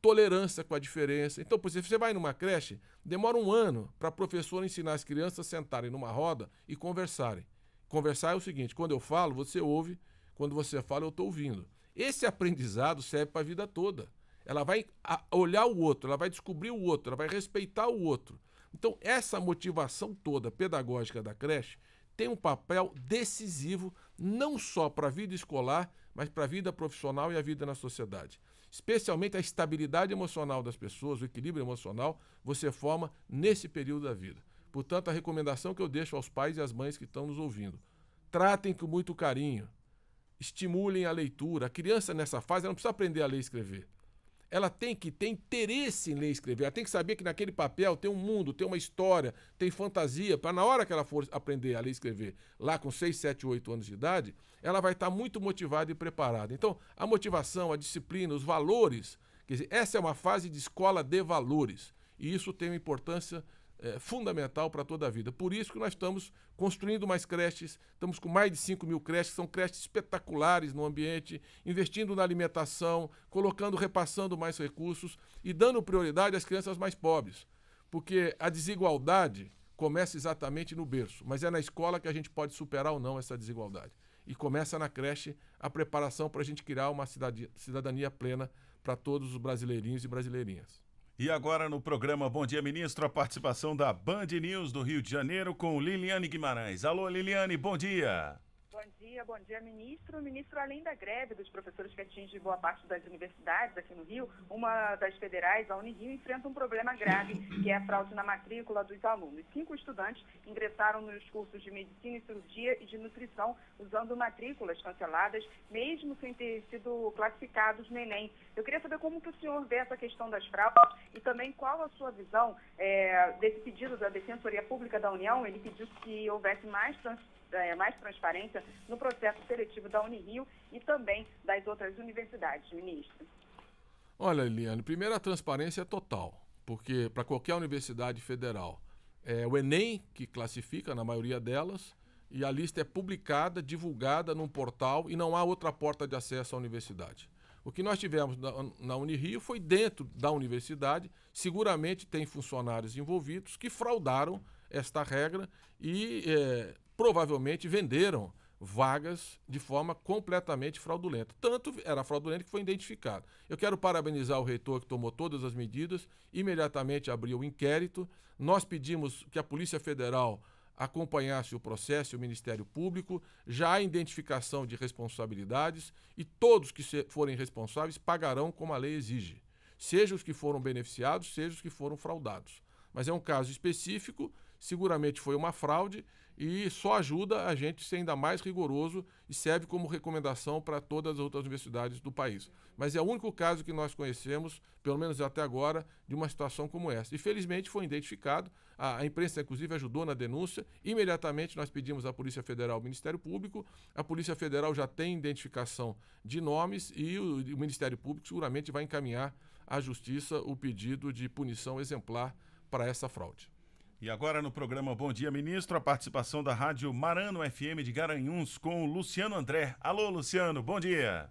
Speaker 3: tolerância com a diferença. Então, por exemplo, você vai numa creche, demora um ano para a professora ensinar as crianças a sentarem numa roda e conversarem. Conversar é o seguinte: quando eu falo, você ouve, quando você fala, eu estou ouvindo. Esse aprendizado serve para a vida toda. Ela vai olhar o outro, ela vai descobrir o outro, ela vai respeitar o outro. Então, essa motivação toda pedagógica da creche tem um papel decisivo não só para a vida escolar, mas para a vida profissional e a vida na sociedade especialmente a estabilidade emocional das pessoas, o equilíbrio emocional, você forma nesse período da vida. Portanto, a recomendação que eu deixo aos pais e às mães que estão nos ouvindo: tratem com muito carinho, estimulem a leitura. A criança nessa fase não precisa aprender a ler e escrever ela tem que ter interesse em ler e escrever. Ela tem que saber que naquele papel tem um mundo, tem uma história, tem fantasia, para na hora que ela for aprender a ler e escrever, lá com 6, 7, 8 anos de idade, ela vai estar tá muito motivada e preparada. Então, a motivação, a disciplina, os valores, quer dizer, essa é uma fase de escola de valores. E isso tem uma importância é, fundamental para toda a vida. Por isso que nós estamos construindo mais creches, estamos com mais de 5 mil creches, são creches espetaculares no ambiente, investindo na alimentação, colocando, repassando mais recursos e dando prioridade às crianças mais pobres. Porque a desigualdade começa exatamente no berço, mas é na escola que a gente pode superar ou não essa desigualdade. E começa na creche a preparação para a gente criar uma cidadania plena para todos os brasileirinhos e brasileirinhas.
Speaker 1: E agora no programa Bom Dia Ministro, a participação da Band News do Rio de Janeiro com Liliane Guimarães. Alô Liliane, bom dia.
Speaker 4: Bom dia, bom dia, ministro. Ministro, além da greve dos professores que atinge boa parte das universidades aqui no Rio, uma das federais, a Unirio, enfrenta um problema grave, que é a fraude na matrícula dos alunos. Cinco estudantes ingressaram nos cursos de medicina e cirurgia e de nutrição usando matrículas canceladas, mesmo sem ter sido classificados no Enem. Eu queria saber como que o senhor vê essa questão das fraudes e também qual a sua visão é, desse pedido da Defensoria Pública da União. Ele pediu que houvesse mais transparência é, mais transparência no processo seletivo da Unirio e também das outras universidades, ministro?
Speaker 3: Olha, Eliane, primeiro a transparência é total, porque para qualquer universidade federal é o Enem que classifica, na maioria delas, e a lista é publicada, divulgada num portal e não há outra porta de acesso à universidade. O que nós tivemos na, Unirio foi dentro da universidade, seguramente tem funcionários envolvidos que fraudaram esta regra e é, provavelmente venderam vagas de forma completamente fraudulenta. Tanto era fraudulento que foi identificado. Eu quero parabenizar o reitor que tomou todas as medidas, imediatamente abriu o inquérito. Nós pedimos que a Polícia Federal acompanhasse o processo e o Ministério Público, já há identificação de responsabilidades e todos que forem responsáveis pagarão como a lei exige, seja os que foram beneficiados, seja os que foram fraudados. Mas é um caso específico, seguramente foi uma fraude e só ajuda a gente a ser ainda mais rigoroso e serve como recomendação para todas as outras universidades do país. Mas é o único caso que nós conhecemos, pelo menos até agora, de uma situação como essa. E felizmente foi identificado, a, a imprensa inclusive ajudou na denúncia, imediatamente nós pedimos à Polícia Federal ao Ministério Público, a Polícia Federal já tem identificação de nomes e o, o Ministério Público seguramente vai encaminhar à Justiça o pedido de punição exemplar para essa fraude. E agora no programa Bom
Speaker 1: Dia Ministro, a participação da Rádio Marano FM de Garanhuns com o Luciano André. Alô, Luciano, bom dia.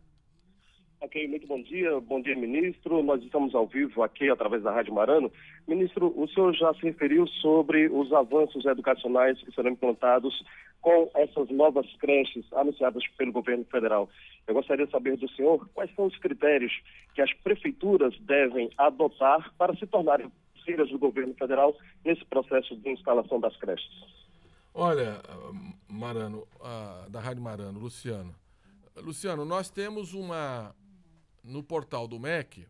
Speaker 5: Ok, muito bom dia. Bom dia, ministro. Nós estamos ao vivo aqui através da Rádio Marano. Ministro, o senhor já se referiu sobre os avanços educacionais que serão implantados com essas novas creches anunciadas pelo governo federal. Eu gostaria de saber do senhor quais são os critérios que as prefeituras devem adotar para se tornarem parceiras do governo federal nesse processo de instalação das creches.
Speaker 3: Olha, Marano, da Rádio Marano, Luciano. Luciano, nós temos uma. No portal do MEC,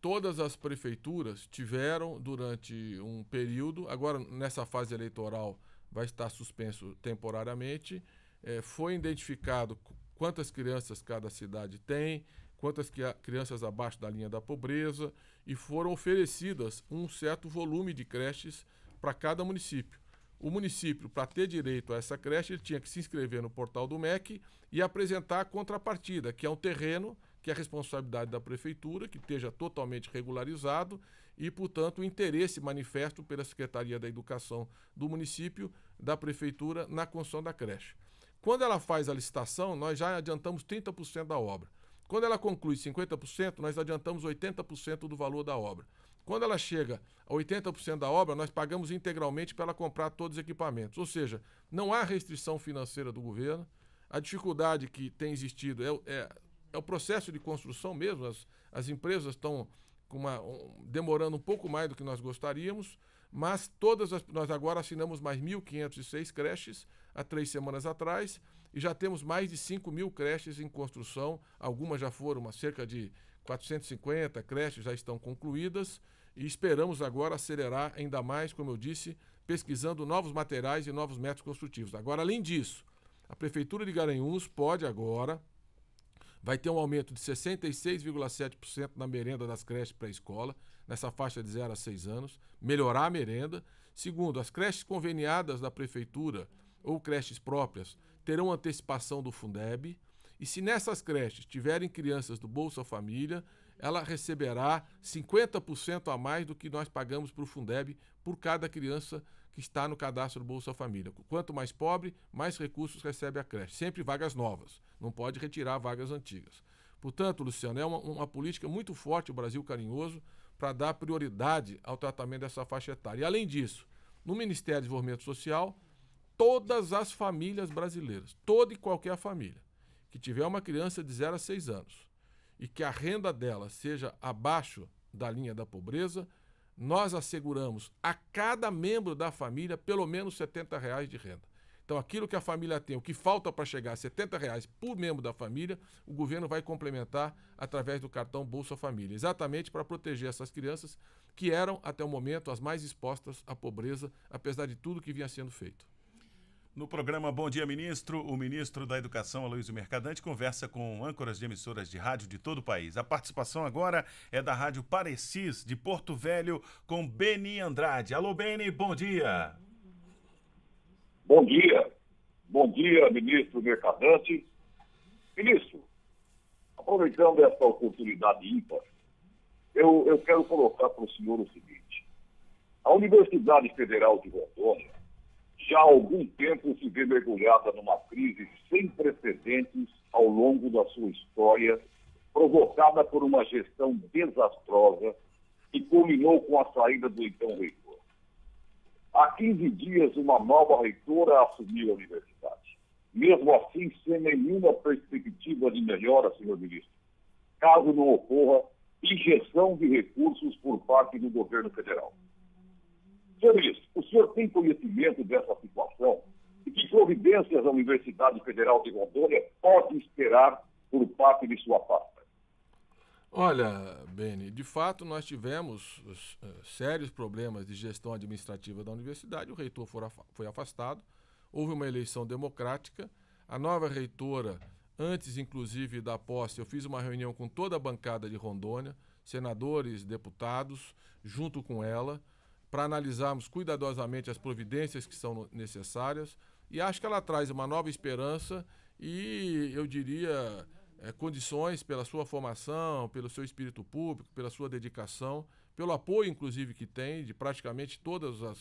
Speaker 3: todas as prefeituras tiveram durante um período, agora nessa fase eleitoral vai estar suspenso temporariamente, é, foi identificado quantas crianças cada cidade tem, quantas crianças abaixo da linha da pobreza, e foram oferecidas um certo volume de creches para cada município. O município, para ter direito a essa creche, ele tinha que se inscrever no portal do MEC e apresentar a contrapartida, que é um terreno que é a responsabilidade da prefeitura, que esteja totalmente regularizado e, portanto, o interesse manifesto pela Secretaria da Educação do município, da prefeitura, na construção da creche. Quando ela faz a licitação, nós já adiantamos 30% da obra. Quando ela conclui 50%, nós adiantamos 80% do valor da obra. Quando ela chega a 80% da obra, nós pagamos integralmente para ela comprar todos os equipamentos. Ou seja, não há restrição financeira do governo. A dificuldade que tem existido é, é, é o processo de construção mesmo. As, as empresas estão uma, um, demorando um pouco mais do que nós gostaríamos, mas todas as, nós agora assinamos mais 1.506 creches há três semanas atrás e já temos mais de 5 mil creches em construção. Algumas já foram, cerca de 450 creches já estão concluídas e esperamos agora acelerar ainda mais, como eu disse, pesquisando novos materiais e novos métodos construtivos. Agora, além disso, a Prefeitura de Garanhuns pode agora, vai ter um aumento de 66,7% na merenda das creches pré-escola, nessa faixa de 0 a 6 anos, melhorar a merenda. Segundo, as creches conveniadas da Prefeitura ou creches próprias terão antecipação do Fundeb. E se nessas creches tiverem crianças do Bolsa Família, ela receberá 50% a mais do que nós pagamos para o Fundeb por cada criança que está no cadastro do Bolsa Família. Quanto mais pobre, mais recursos recebe a creche. Sempre vagas novas, não pode retirar vagas antigas. Portanto, Luciano, é uma, uma política muito forte o Brasil Carinhoso para dar prioridade ao tratamento dessa faixa etária. E além disso, no Ministério do Desenvolvimento Social, todas as famílias brasileiras, toda e qualquer família que tiver uma criança de 0 a 6 anos e que a renda dela seja abaixo da linha da pobreza, nós asseguramos a cada membro da família pelo menos 70 reais de renda. Então, aquilo que a família tem, o que falta para chegar a 70 reais por membro da família, o governo vai complementar através do cartão Bolsa Família, exatamente para proteger essas crianças que eram, até o momento, as mais expostas à pobreza, apesar de tudo que vinha sendo feito. No programa Bom Dia Ministro, o ministro da Educação, Aloysio Mercadante,
Speaker 1: conversa com âncoras de emissoras de rádio de todo o país. A participação agora é da Rádio Parecis, de Porto Velho, com Beni Andrade. Alô, Beni, bom dia. Bom dia. Bom dia, ministro Mercadante.
Speaker 5: Ministro, aproveitando essa oportunidade ímpar, eu, eu quero colocar para o senhor o seguinte. A Universidade Federal de Rondônia já há algum tempo se vê mergulhada numa crise sem precedentes ao longo da sua história, provocada por uma gestão desastrosa que culminou com a saída do então reitor. Há 15 dias, uma nova reitora assumiu a universidade. Mesmo assim, sem nenhuma perspectiva de melhora, senhor ministro, caso não ocorra injeção de recursos por parte do governo federal. Senhor ministro, o senhor tem conhecimento dessa situação? E que providências a Universidade Federal de Rondônia pode esperar por parte de sua pasta?
Speaker 3: Olha, Beni, de fato nós tivemos uh, sérios problemas de gestão administrativa da universidade. O reitor foi afastado, houve uma eleição democrática. A nova reitora, antes inclusive da posse, eu fiz uma reunião com toda a bancada de Rondônia, senadores, deputados, junto com ela para analisarmos cuidadosamente as providências que são necessárias. E acho que ela traz uma nova esperança e, eu diria, é, condições pela sua formação, pelo seu espírito público, pela sua dedicação, pelo apoio, inclusive, que tem de praticamente todas as,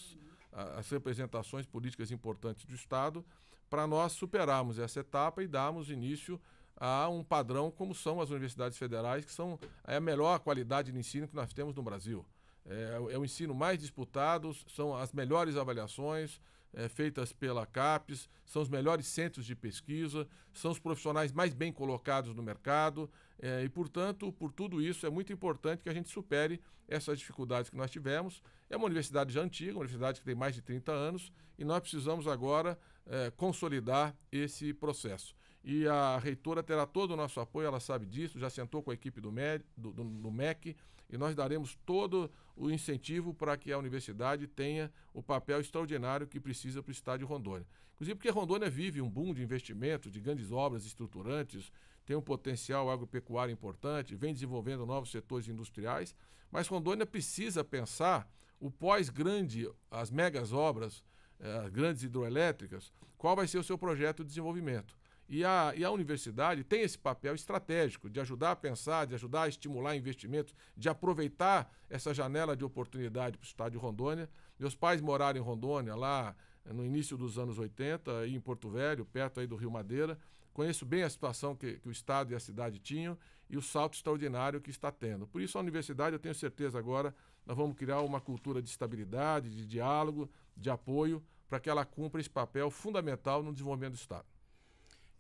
Speaker 3: as representações políticas importantes do Estado, para nós superarmos essa etapa e darmos início a um padrão como são as universidades federais, que são é, a melhor qualidade de ensino que nós temos no Brasil. É, é, o ensino mais disputado, são as melhores avaliações é, feitas pela CAPES, são os melhores centros de pesquisa, são os profissionais mais bem colocados no mercado é, e, portanto, por tudo isso, é muito importante que a gente supere essas dificuldades que nós tivemos. É uma universidade já antiga, uma universidade que tem mais de 30 anos e nós precisamos agora é, consolidar esse processo e a reitora terá todo o nosso apoio, ela sabe disso, já sentou com a equipe do, MED, do, do, do MEC e nós daremos todo o incentivo para que a universidade tenha o papel extraordinário que precisa para o estado de Rondônia. Inclusive porque Rondônia vive um boom de investimento, de grandes obras estruturantes, tem um potencial agropecuário importante, vem desenvolvendo novos setores industriais, mas Rondônia precisa pensar o pós-grande, as megas obras, eh, as grandes hidroelétricas, qual vai ser o seu projeto de desenvolvimento. E a, e a universidade tem esse papel estratégico de ajudar a pensar, de ajudar a estimular investimentos, de aproveitar essa janela de oportunidade para o estado de Rondônia. Meus pais moraram em Rondônia, lá no início dos anos 80, em Porto Velho, perto aí do Rio Madeira. Conheço bem a situação que, que o estado e a cidade tinham e o salto extraordinário que está tendo. Por isso, a universidade, eu tenho certeza agora, nós vamos criar uma cultura de estabilidade, de diálogo, de apoio, para que ela cumpra esse papel fundamental no desenvolvimento do estado.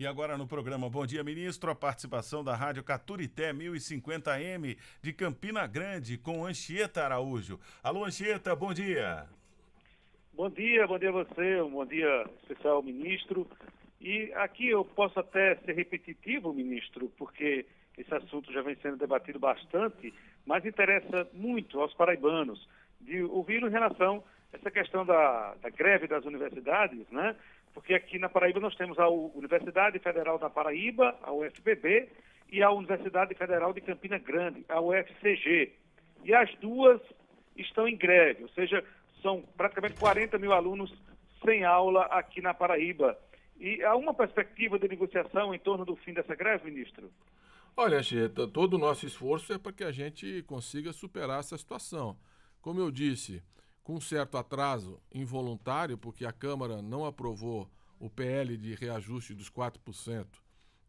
Speaker 3: E agora no programa Bom Dia Ministro,
Speaker 1: a participação da Rádio Caturité 1050M de Campina Grande com Anchieta Araújo. Alô Anchieta, bom dia.
Speaker 5: Bom dia, bom dia a você, um bom dia especial ministro. E aqui eu posso até ser repetitivo, ministro, porque esse assunto já vem sendo debatido bastante, mas interessa muito aos paraibanos de ouvir em relação a essa questão da, da greve das universidades, né? porque aqui na Paraíba nós temos a Universidade Federal da Paraíba, a UFPB, e a Universidade Federal de Campina Grande, a UFCG. E as duas estão em greve, ou seja, são praticamente 40 mil alunos sem aula aqui na Paraíba. E há uma perspectiva de negociação em torno do fim dessa greve, ministro?
Speaker 3: Olha, Anchieta, todo o nosso esforço é para que a gente consiga superar essa situação. Como eu disse, com certo atraso involuntário, porque a Câmara não aprovou o PL de reajuste dos 4%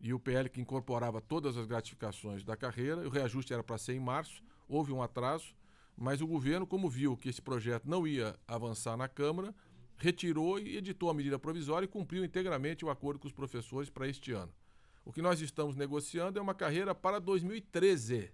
Speaker 3: e o PL que incorporava todas as gratificações da carreira. O reajuste era para ser em março, houve um atraso, mas o governo, como viu que esse projeto não ia avançar na Câmara, retirou e editou a medida provisória e cumpriu integralmente o acordo com os professores para este ano. O que nós estamos negociando é uma carreira para 2013.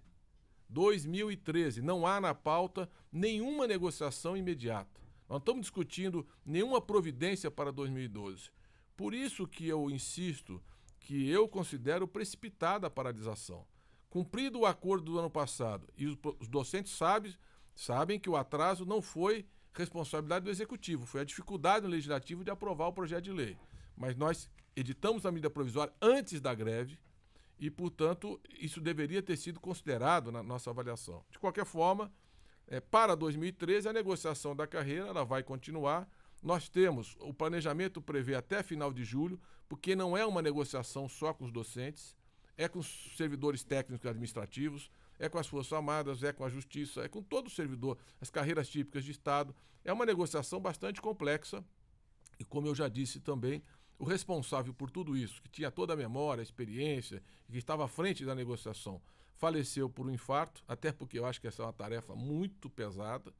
Speaker 3: 2013, não há na pauta nenhuma negociação imediata. Não estamos discutindo nenhuma providência para 2012. Por isso que eu insisto que eu considero precipitada a paralisação. Cumprido o acordo do ano passado, e os docentes sabem, sabem que o atraso não foi responsabilidade do executivo, foi a dificuldade do legislativo de aprovar o projeto de lei. Mas nós editamos a medida provisória antes da greve, e, portanto, isso deveria ter sido considerado na nossa avaliação. De qualquer forma, é, para 2013, a negociação da carreira ela vai continuar. Nós temos, o planejamento prevê até final de julho, porque não é uma negociação só com os docentes, é com os servidores técnicos e administrativos, é com as Forças Armadas, é com a Justiça, é com todo o servidor, as carreiras típicas de Estado. É uma negociação bastante complexa e, como eu já disse também, o responsável por tudo isso, que tinha toda a memória, a experiência, que estava à frente da negociação, faleceu por um infarto, até porque eu acho que essa é uma tarefa muito pesada.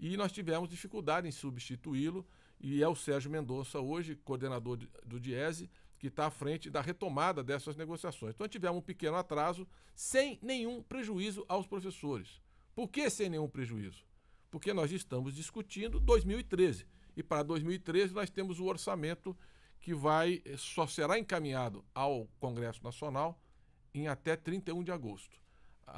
Speaker 3: E nós tivemos dificuldade em substituí-lo, e é o Sérgio Mendonça, hoje coordenador do Diese, que está à frente da retomada dessas negociações. Então tivemos um pequeno atraso, sem nenhum prejuízo aos professores. Por que sem nenhum prejuízo? Porque nós estamos discutindo 2013. E para 2013 nós temos o orçamento que vai eh, só será encaminhado ao Congresso Nacional em até 31 de agosto.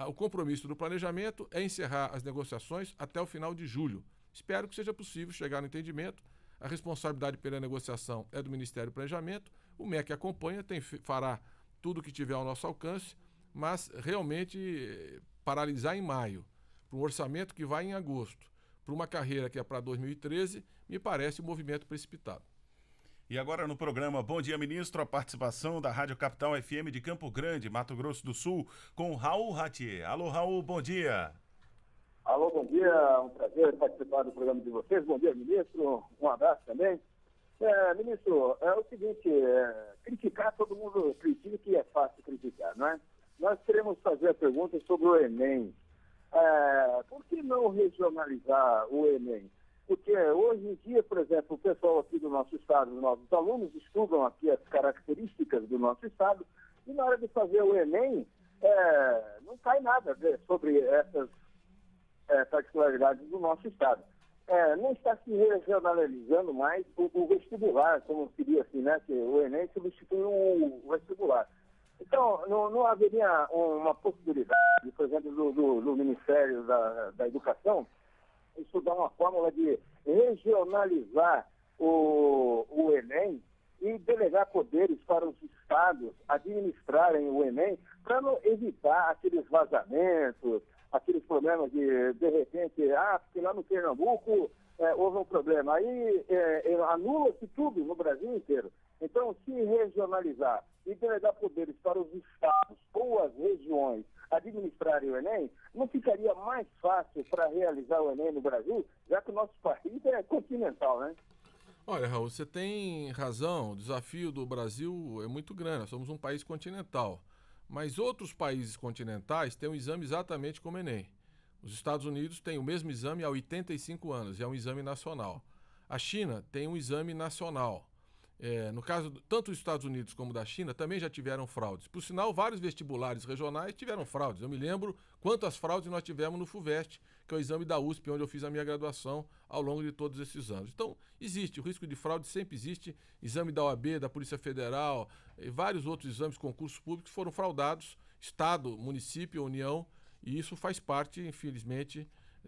Speaker 3: O compromisso do planejamento é encerrar as negociações até o final de julho. Espero que seja possível chegar no entendimento. A responsabilidade pela negociação é do Ministério do Planejamento. O MEC acompanha, tem, fará tudo o que tiver ao nosso alcance, mas realmente eh, paralisar em maio, para um orçamento que vai em agosto, para uma carreira que é para 2013, me parece um movimento precipitado. E agora no programa Bom Dia Ministro, a participação da Rádio Capital FM de Campo
Speaker 1: Grande, Mato Grosso do Sul, com Raul Ratier. Alô, Raul, bom dia. Alô,
Speaker 5: bom dia. Um prazer participar do programa de vocês. Bom dia, ministro. Um abraço também. É, ministro, é o seguinte, é, criticar, todo mundo critica que é fácil criticar, não é? Nós queremos fazer a pergunta sobre o Enem. É, por que não regionalizar o Enem? Porque hoje em dia, por exemplo, o pessoal aqui do nosso estado, os nossos alunos estudam aqui as características do nosso estado e na hora de fazer o Enem é, não cai nada sobre essas é, particularidades do nosso estado. É, não está se regionalizando mais o, o, vestibular, como seria assim, né? Que o Enem substitui o vestibular. Então, não, não haveria uma possibilidade, por exemplo, do, do, do Ministério da, da Educação estudar uma fórmula de regionalizar o, o Enem e delegar poderes para os estados administrarem o Enem para evitar aqueles vazamentos, aqueles problemas de, de repente, ah, porque lá no Pernambuco é, houve um problema. Aí é, é, anula-se tudo no Brasil inteiro. Então, se regionalizar e delegar poderes para os estados ou as regiões administrarem o Enem, não ficaria mais fácil para realizar o Enem no Brasil, já que o nosso país é continental, né?
Speaker 3: Olha, Raul, você tem razão. O desafio do Brasil é muito grande. Nós somos um país continental. Mas outros países continentais têm um exame exatamente como o Enem. Os Estados Unidos têm o mesmo exame há 85 anos, e é um exame nacional. A China tem um exame nacional. É, no caso, tanto dos Estados Unidos como da China, também já tiveram fraudes. Por sinal, vários vestibulares regionais tiveram fraudes. Eu me lembro quantas fraudes nós tivemos no FUVEST, que é o exame da USP, onde eu fiz a minha graduação ao longo de todos esses anos. Então, existe, o risco de fraude sempre existe. Exame da OAB, da Polícia Federal, vários outros exames, concursos públicos foram fraudados, Estado, município, União e isso faz parte, infelizmente,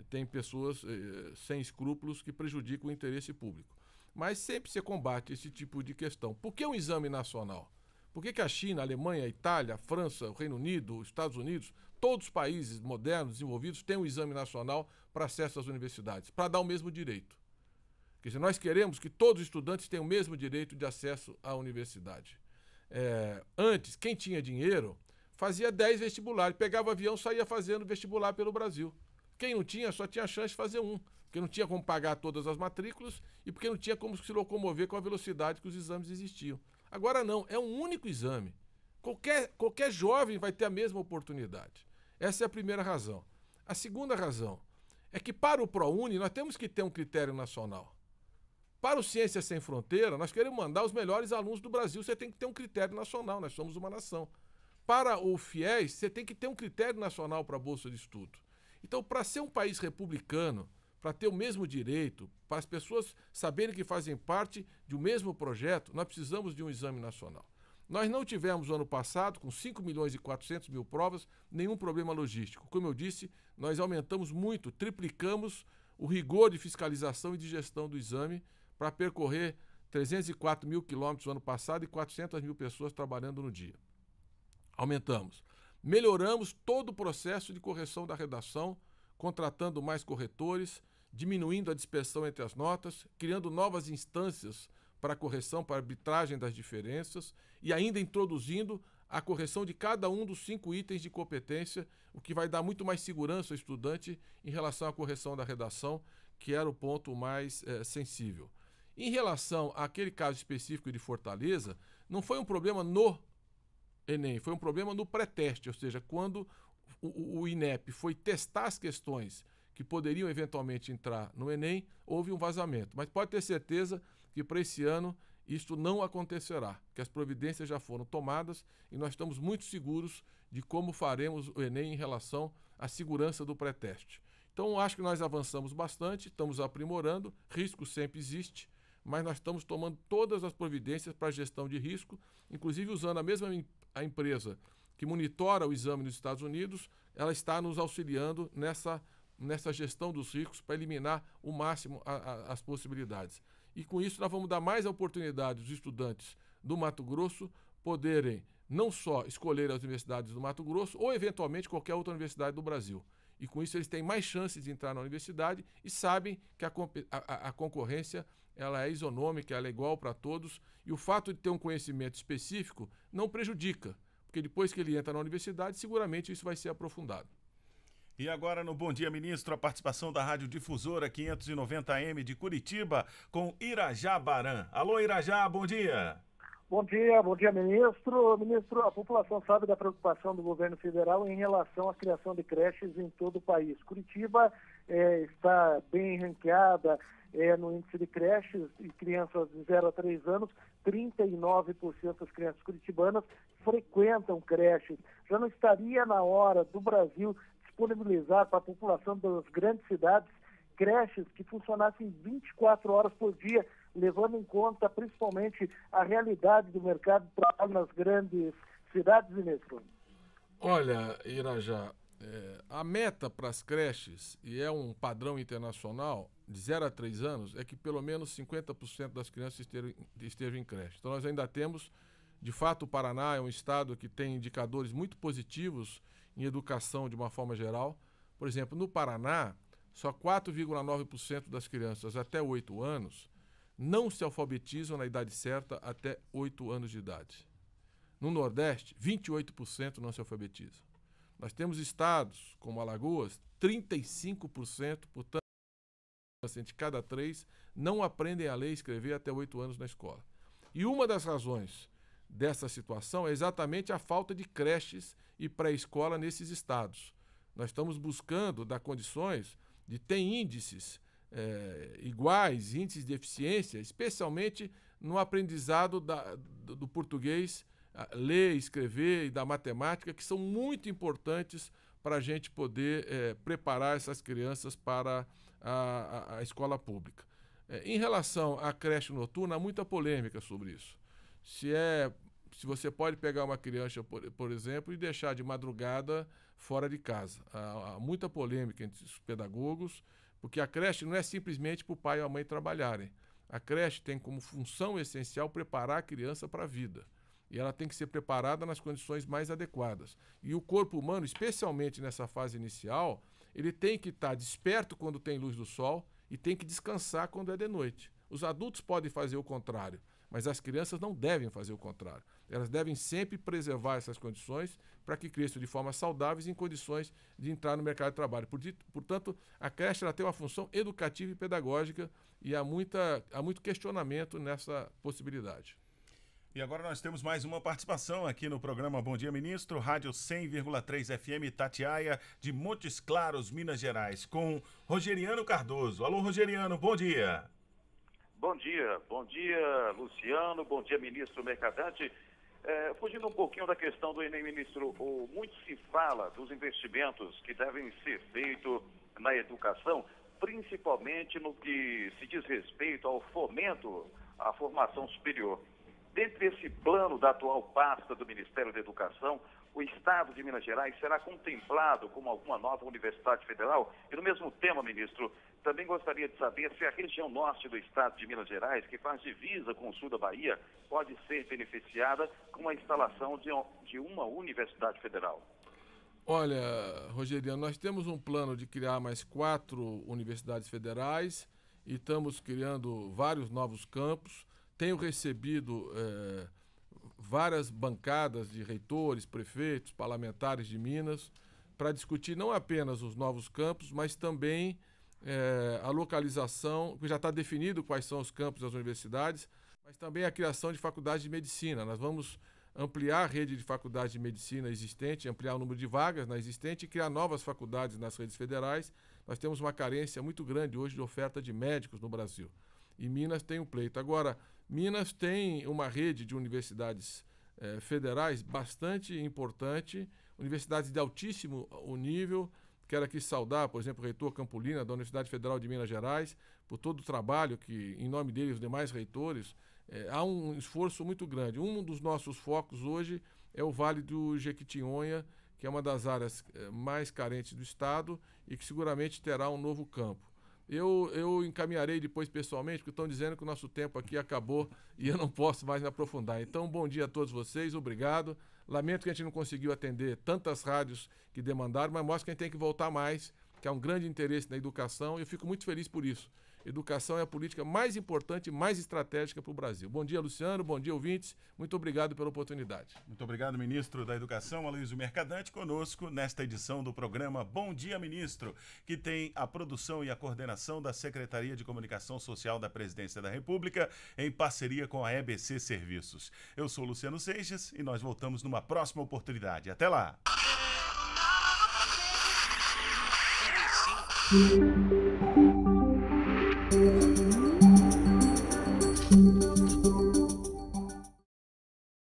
Speaker 3: tem pessoas eh, sem escrúpulos que prejudicam o interesse público. Mas sempre se combate esse tipo de questão. Por que um exame nacional? Por que, que a China, a Alemanha, a Itália, a França, o Reino Unido, os Estados Unidos, todos os países modernos, desenvolvidos, têm um exame nacional para acesso às universidades, para dar o mesmo direito? Quer dizer, nós queremos que todos os estudantes tenham o mesmo direito de acesso à universidade. É, antes, quem tinha dinheiro fazia 10 vestibulares, pegava avião, saía fazendo vestibular pelo Brasil. Quem não tinha, só tinha chance de fazer um, porque não tinha como pagar todas as matrículas e porque não tinha como se locomover com a velocidade que os exames existiam. Agora não, é um único exame. Qualquer, qualquer jovem vai ter a mesma oportunidade. Essa é a primeira razão. A segunda razão é que para o ProUni nós temos que ter um critério nacional. Para o Ciências Sem Fronteira, nós queremos mandar os melhores alunos do Brasil, você tem que ter um critério nacional, nós somos uma nação para o FIES, você tem que ter um critério nacional para a Bolsa de Estudo. Então, para ser um país republicano, para ter o mesmo direito, para as pessoas saberem que fazem parte de um mesmo projeto, nós precisamos de um exame nacional. Nós não tivemos ano passado, com 5 milhões e 400 mil provas, nenhum problema logístico. Como eu disse, nós aumentamos muito, triplicamos o rigor de fiscalização e de gestão do exame para percorrer 304 mil quilômetros no ano passado e 400 mil pessoas trabalhando no dia. Aumentamos. Melhoramos todo o processo de correção da redação, contratando mais corretores, diminuindo a dispersão entre as notas, criando novas instâncias para correção, para arbitragem das diferenças e ainda introduzindo a correção de cada um dos cinco itens de competência, o que vai dar muito mais segurança ao estudante em relação à correção da redação, que era o ponto mais é, sensível. Em relação àquele caso específico de Fortaleza, não foi um problema no Enem, foi um problema no pré-teste, ou seja, quando o, o INEP foi testar as questões que poderiam eventualmente entrar no Enem, houve um vazamento. Mas pode ter certeza que para esse ano isto não acontecerá, que as providências já foram tomadas e nós estamos muito seguros de como faremos o Enem em relação à segurança do pré-teste. Então, acho que nós avançamos bastante, estamos aprimorando, risco sempre existe, mas nós estamos tomando todas as providências para a gestão de risco, inclusive usando a mesma a empresa que monitora o exame nos Estados Unidos, ela está nos auxiliando nessa, nessa gestão dos riscos para eliminar o máximo a, a, as possibilidades. E com isso nós vamos dar mais oportunidade aos estudantes do Mato Grosso poderem não só escolher as universidades do Mato Grosso ou eventualmente qualquer outra universidade do Brasil. E com isso eles têm mais chances de entrar na universidade e sabem que a, a, a concorrência ela é isonômica, ela é igual para todos, e o fato de ter um conhecimento específico não prejudica, porque depois que ele entra na universidade, seguramente isso vai ser aprofundado. E agora no Bom Dia Ministro, a participação
Speaker 1: da Rádio Difusora 590M de Curitiba com Irajá Baran. Alô Irajá, bom dia.
Speaker 5: Bom dia, bom dia ministro. Ministro, a população sabe da preocupação do governo federal em relação à criação de creches em todo o país. Curitiba é, está bem ranqueada é, no índice de creches e crianças de 0 a 3 anos, 39% das crianças curitibanas frequentam creches. Já não estaria na hora do Brasil disponibilizar para a população das grandes cidades creches que funcionassem 24 horas por dia, levando em conta principalmente a realidade do mercado de trabalho nas grandes cidades, e Inês
Speaker 3: Olha, Irajá, é, a meta para as creches, e é um padrão internacional, de 0 a 3 anos é que pelo menos 50% das crianças estejam, em creche. Então nós ainda temos, de fato, o Paraná é um estado que tem indicadores muito positivos em educação de uma forma geral. Por exemplo, no Paraná, só 4,9% das crianças até 8 anos não se alfabetizam na idade certa até 8 anos de idade. No Nordeste, 28% não se alfabetizam. Nós temos estados como Alagoas, 35%, portanto, de cada três, não aprendem a ler e escrever até oito anos na escola. E uma das razões dessa situação é exatamente a falta de creches e pré-escola nesses estados. Nós estamos buscando dar condições de ter índices é, iguais, índices de eficiência, especialmente no aprendizado da, do, do português, ler, escrever e da matemática, que são muito importantes para a gente poder é, preparar essas crianças para a, a, escola pública. É, em relação à creche noturna, há muita polêmica sobre isso. Se é se você pode pegar uma criança, por, por exemplo, e deixar de madrugada fora de casa. Há, há, muita polêmica entre os pedagogos, porque a creche não é simplesmente para o pai e a mãe trabalharem. A creche tem como função essencial preparar a criança para a vida. E ela tem que ser preparada nas condições mais adequadas. E o corpo humano, especialmente nessa fase inicial, ele tem que estar desperto quando tem luz do sol e tem que descansar quando é de noite. Os adultos podem fazer o contrário, mas as crianças não devem fazer o contrário. Elas devem sempre preservar essas condições para que cresçam de forma saudáveis em condições de entrar no mercado de trabalho. Portanto, a creche ela tem uma função educativa e pedagógica e há, muita, há muito questionamento nessa possibilidade.
Speaker 1: E agora nós temos mais uma participação aqui no programa Bom Dia Ministro, Rádio 100,3 FM Tatiaia, de Montes Claros, Minas Gerais, com Rogeriano Cardoso. Alô, Rogeriano, bom dia.
Speaker 5: Bom dia, bom dia, Luciano, bom dia, ministro Mercadante. É, fugindo um pouquinho da questão do Enem, ministro, muito se fala dos investimentos que devem ser feitos na educação, principalmente no que se diz respeito ao fomento à formação superior. Dentre esse plano da atual pasta do Ministério da Educação, o Estado de Minas Gerais será contemplado como alguma nova universidade federal? E no mesmo tema, ministro, também gostaria de saber se a região norte do Estado de Minas Gerais, que faz divisa com o sul da Bahia, pode ser beneficiada com a instalação de uma universidade federal.
Speaker 3: Olha, Rogeriano, nós temos um plano de criar mais quatro universidades federais e estamos criando vários novos campos. Tenho recebido é, várias bancadas de reitores, prefeitos, parlamentares de Minas para discutir não apenas os novos campos, mas também é, a localização, que já está definido quais são os campos das universidades, mas também a criação de faculdades de medicina. Nós vamos ampliar a rede de faculdades de medicina existente, ampliar o número de vagas na existente e criar novas faculdades nas redes federais. Nós temos uma carência muito grande hoje de oferta de médicos no Brasil. E Minas tem um pleito. Agora, Minas tem uma rede de universidades eh, federais bastante importante, universidades de altíssimo uh, nível. Quero aqui saudar, por exemplo, o reitor Campolina, da Universidade Federal de Minas Gerais, por todo o trabalho que, em nome dele e os demais reitores, eh, há um esforço muito grande. Um dos nossos focos hoje é o Vale do Jequitinhonha, que é uma das áreas eh, mais carentes do Estado e que seguramente terá um novo campo. Eu, eu encaminharei depois pessoalmente, porque estão dizendo que o nosso tempo aqui acabou [laughs] e eu não posso mais me aprofundar. Então, bom dia a todos vocês, obrigado. Lamento que a gente não conseguiu atender tantas rádios que demandaram, mas mostra que a gente tem que voltar mais, que há um grande interesse na educação e eu fico muito feliz por isso. Educação é a política mais importante, e mais estratégica para o Brasil. Bom dia, Luciano. Bom dia, ouvintes. Muito obrigado pela oportunidade. Muito obrigado, ministro da Educação, Aloysio
Speaker 1: Mercadante, conosco nesta edição do programa Bom Dia, Ministro, que tem a produção e a coordenação da Secretaria de Comunicação Social da Presidência da República, em parceria com a EBC Serviços. Eu sou Luciano Seixas e nós voltamos numa próxima oportunidade. Até lá!